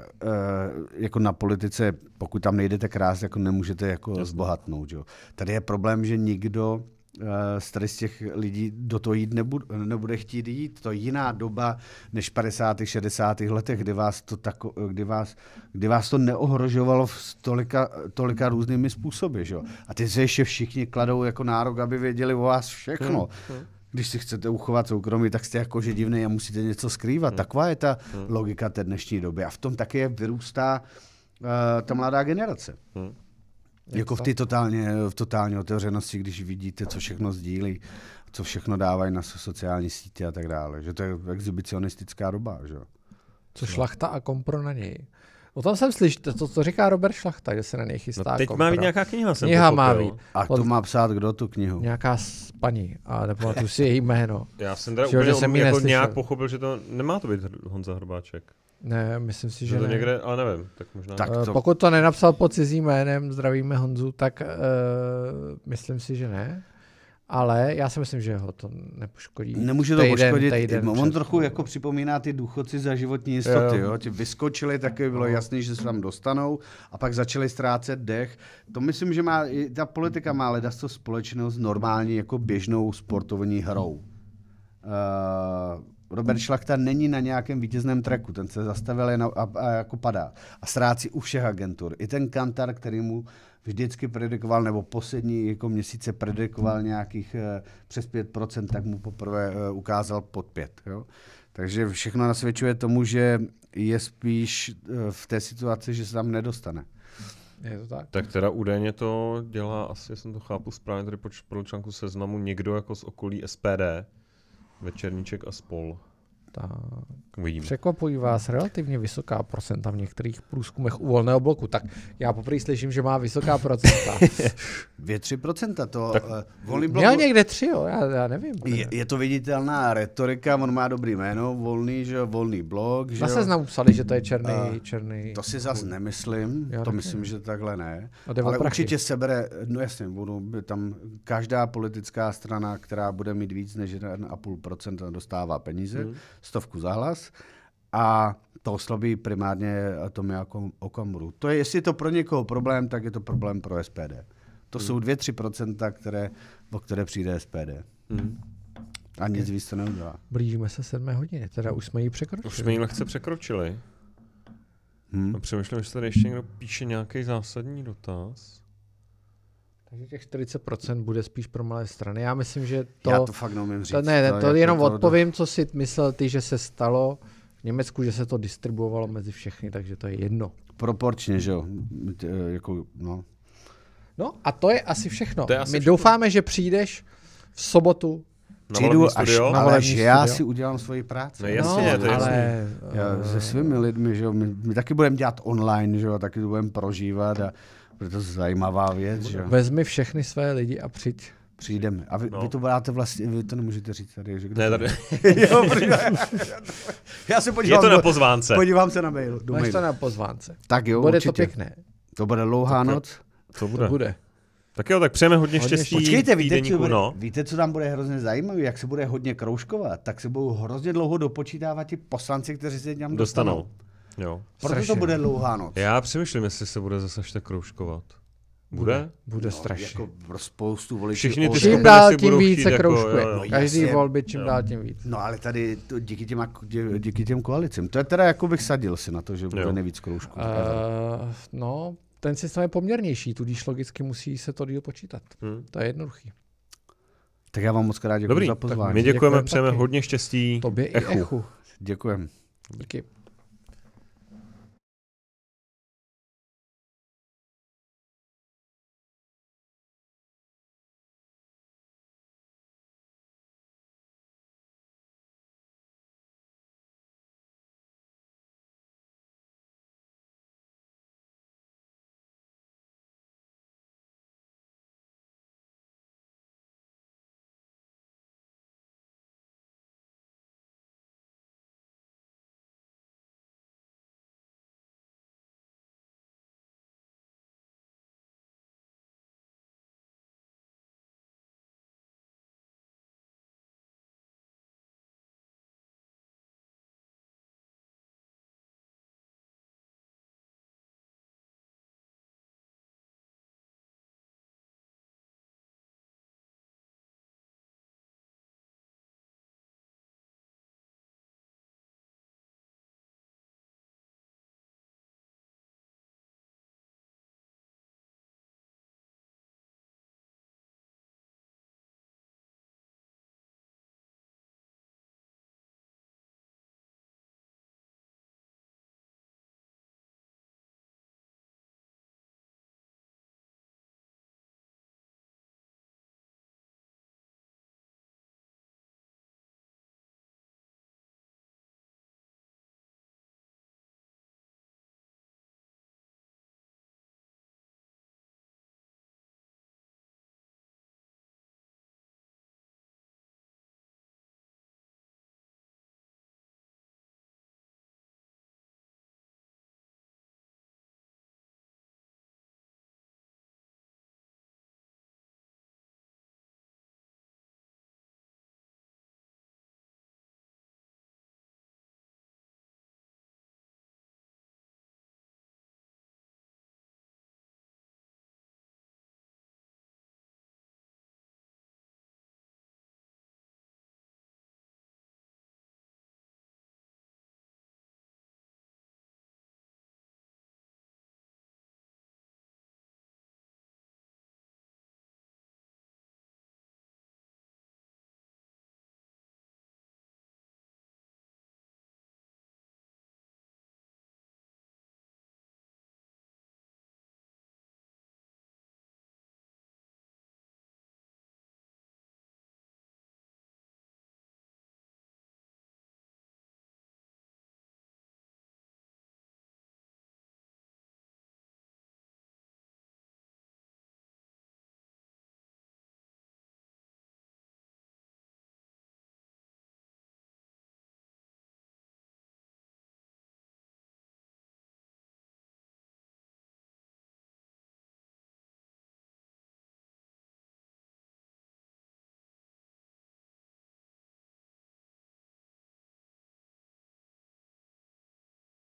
Speaker 4: jako na politice, pokud tam nejdete krás, jako nemůžete jako zbohatnout. Že? Tady je problém, že nikdo Eh, tady z těch lidí do toho jít nebude, nebude chtít jít. To je jiná doba než 50. 60. letech, kdy vás to, tako, eh, kdy vás, kdy vás to neohrožovalo v tolika, tolika různými způsoby. Že? A ty se ještě všichni kladou jako nárok, aby věděli o vás všechno. Hmm, hmm. když si chcete uchovat soukromí, tak jste jakože divný a musíte něco skrývat. Hmm. Taková je ta logika té dnešní doby. A v tom také vyrůstá uh, ta mladá generace. Hmm. Jako v té totálně, v totální otevřenosti, když vidíte, co všechno sdílí, co všechno dávají na sociální sítě a tak dále. Že to je exhibicionistická doba. Že? Co šlachta a kompro na něj. O tom jsem slyšel, to, co říká Robert Šlachta, že se na něj chystá. No teď kompro. má být
Speaker 2: nějaká kniha, jsem Kniha pochopil. má
Speaker 3: být.
Speaker 4: A to má psát kdo tu knihu? Nějaká paní, a
Speaker 3: tu si
Speaker 2: její jméno. Já jsem teda Všel, úplně že jsem jako nějak
Speaker 3: pochopil, že to nemá to být Honza Hrbáček.
Speaker 2: Ne, myslím si, že to ne. někde, ale nevím, tak možná. Tak to... Pokud to nenapsal pod cizím jménem, zdravíme Honzu, tak uh, myslím si, že ne. Ale já si myslím, že ho to nepoškodí. Nemůže to týden, poškodit. Týden On před...
Speaker 4: trochu jako připomíná ty důchodci za životní jistoty. Jo. Jo? Ti vyskočili, tak bylo no. jasné, že se tam dostanou a pak začali ztrácet dech. To myslím, že má, ta politika má ale to společného s normální jako běžnou sportovní hrou. Uh, Robert Šlachta není na nějakém vítězném treku, ten se zastavil a, a, a jako padá. A ztrácí u všech agentur. I ten Kantar, který mu vždycky predikoval, nebo poslední jako měsíce predikoval nějakých uh, přes 5%, tak mu poprvé uh, ukázal pod 5%. Jo? Takže všechno nasvědčuje tomu, že
Speaker 3: je spíš uh, v té situaci, že se tam nedostane. Je to tak? Tak teda údajně to dělá, asi jsem to chápu správně, tady podle článku seznamu někdo jako z okolí SPD, Večerníček a spol. Tak, uvidíme.
Speaker 2: Překvapují vás relativně vysoká procenta v některých průzkumech u volného bloku. Tak já poprvé slyším, že má vysoká
Speaker 4: procenta. Dvě, tři procenta to. Tak, eh, volný blok... Měl někde tři, jo, já, já nevím. Je, je, to viditelná retorika, on má dobrý jméno, volný, že volný blok. Že zase znám psali, že to je černý, uh, černý. To si zas nemyslím, já to nevím. myslím, že takhle ne. Ale prachy. určitě sebere, no jasně, budou tam každá politická strana, která bude mít víc než 1,5% dostává peníze. Hmm stovku za hlas a to oslabí primárně Tomi Okamuru. To je, jestli je to pro někoho problém, tak je to problém pro SPD. To hmm. jsou 2-3%, které, o které přijde SPD. Hmm.
Speaker 3: A nic víc to neudělá.
Speaker 2: Blížíme se 7 hodině, teda už jsme ji překročili. Už
Speaker 3: jsme ji lehce překročili. Hmm. A přemýšlím, jestli tady ještě někdo píše nějaký zásadní dotaz.
Speaker 2: Takže těch 40% bude spíš pro malé strany. Já myslím, že to... Já to fakt neumím říct. To, ne, ne, to, to jenom to, jako- odpovím, co si myslel ty, že se stalo v Německu, že se to distribuovalo mezi všechny, takže to je jedno.
Speaker 4: Proporčně, že jo? Eh, jako, no.
Speaker 2: no a to je asi všechno. je asi My všechno. doufáme, že přijdeš v sobotu
Speaker 4: na přijdu až studio? na ale že studio? já si udělám svoji práci. No, jasně, no, to ale jasný. Eh, se svými lidmi, že jo, my, my taky budeme dělat online, že jo, taky to budeme prožívat a bude to zajímavá věc, že jo. Vezmi všechny své lidi a přijď. Přijdeme. A vy, no. vy to dáte vlastně, vy to nemůžete
Speaker 3: říct tady, že Ne, tady. jo, já se podívám. Je to na pozvánce. Podívám se na mail. Máš to na pozvánce. Tak jo, Bude určitě. to pěkné. To bude dlouhá noc. To bude. To bude. Tak jo, tak přejeme hodně, hodně štěstí. Počkejte, víte co, bude, no.
Speaker 4: víte, co tam bude hrozně zajímavé, jak se bude hodně kroužkovat, tak se budou hrozně dlouho dopočítávat ti poslanci, kteří se tam dostanou. dostanou.
Speaker 3: Jo. Proto to bude dlouhá noc. Já přemýšlím, jestli se bude zase tak kroužkovat. Bude? Bude, bude no, strašně. Jako pro spoustu voličů. Všichni ty čím dál tím více jako, kroužkuje. Jako, jo, no, Každý
Speaker 4: jasně. volby čím jo. No. dál tím víc. No ale tady to, díky, těm, díky těm koalicím. To je teda jako bych sadil si na to, že bude jo. nejvíc kroužků.
Speaker 2: Uh, no, ten systém je poměrnější, tudíž logicky musí se to díl počítat. Hmm. To je jednoduchý.
Speaker 4: Tak já vám moc krát děkuji Dobrý, za pozvání. my děkujeme, děkujeme přejeme hodně štěstí. Tobě echu. i echu. Děkujeme.
Speaker 1: Díky.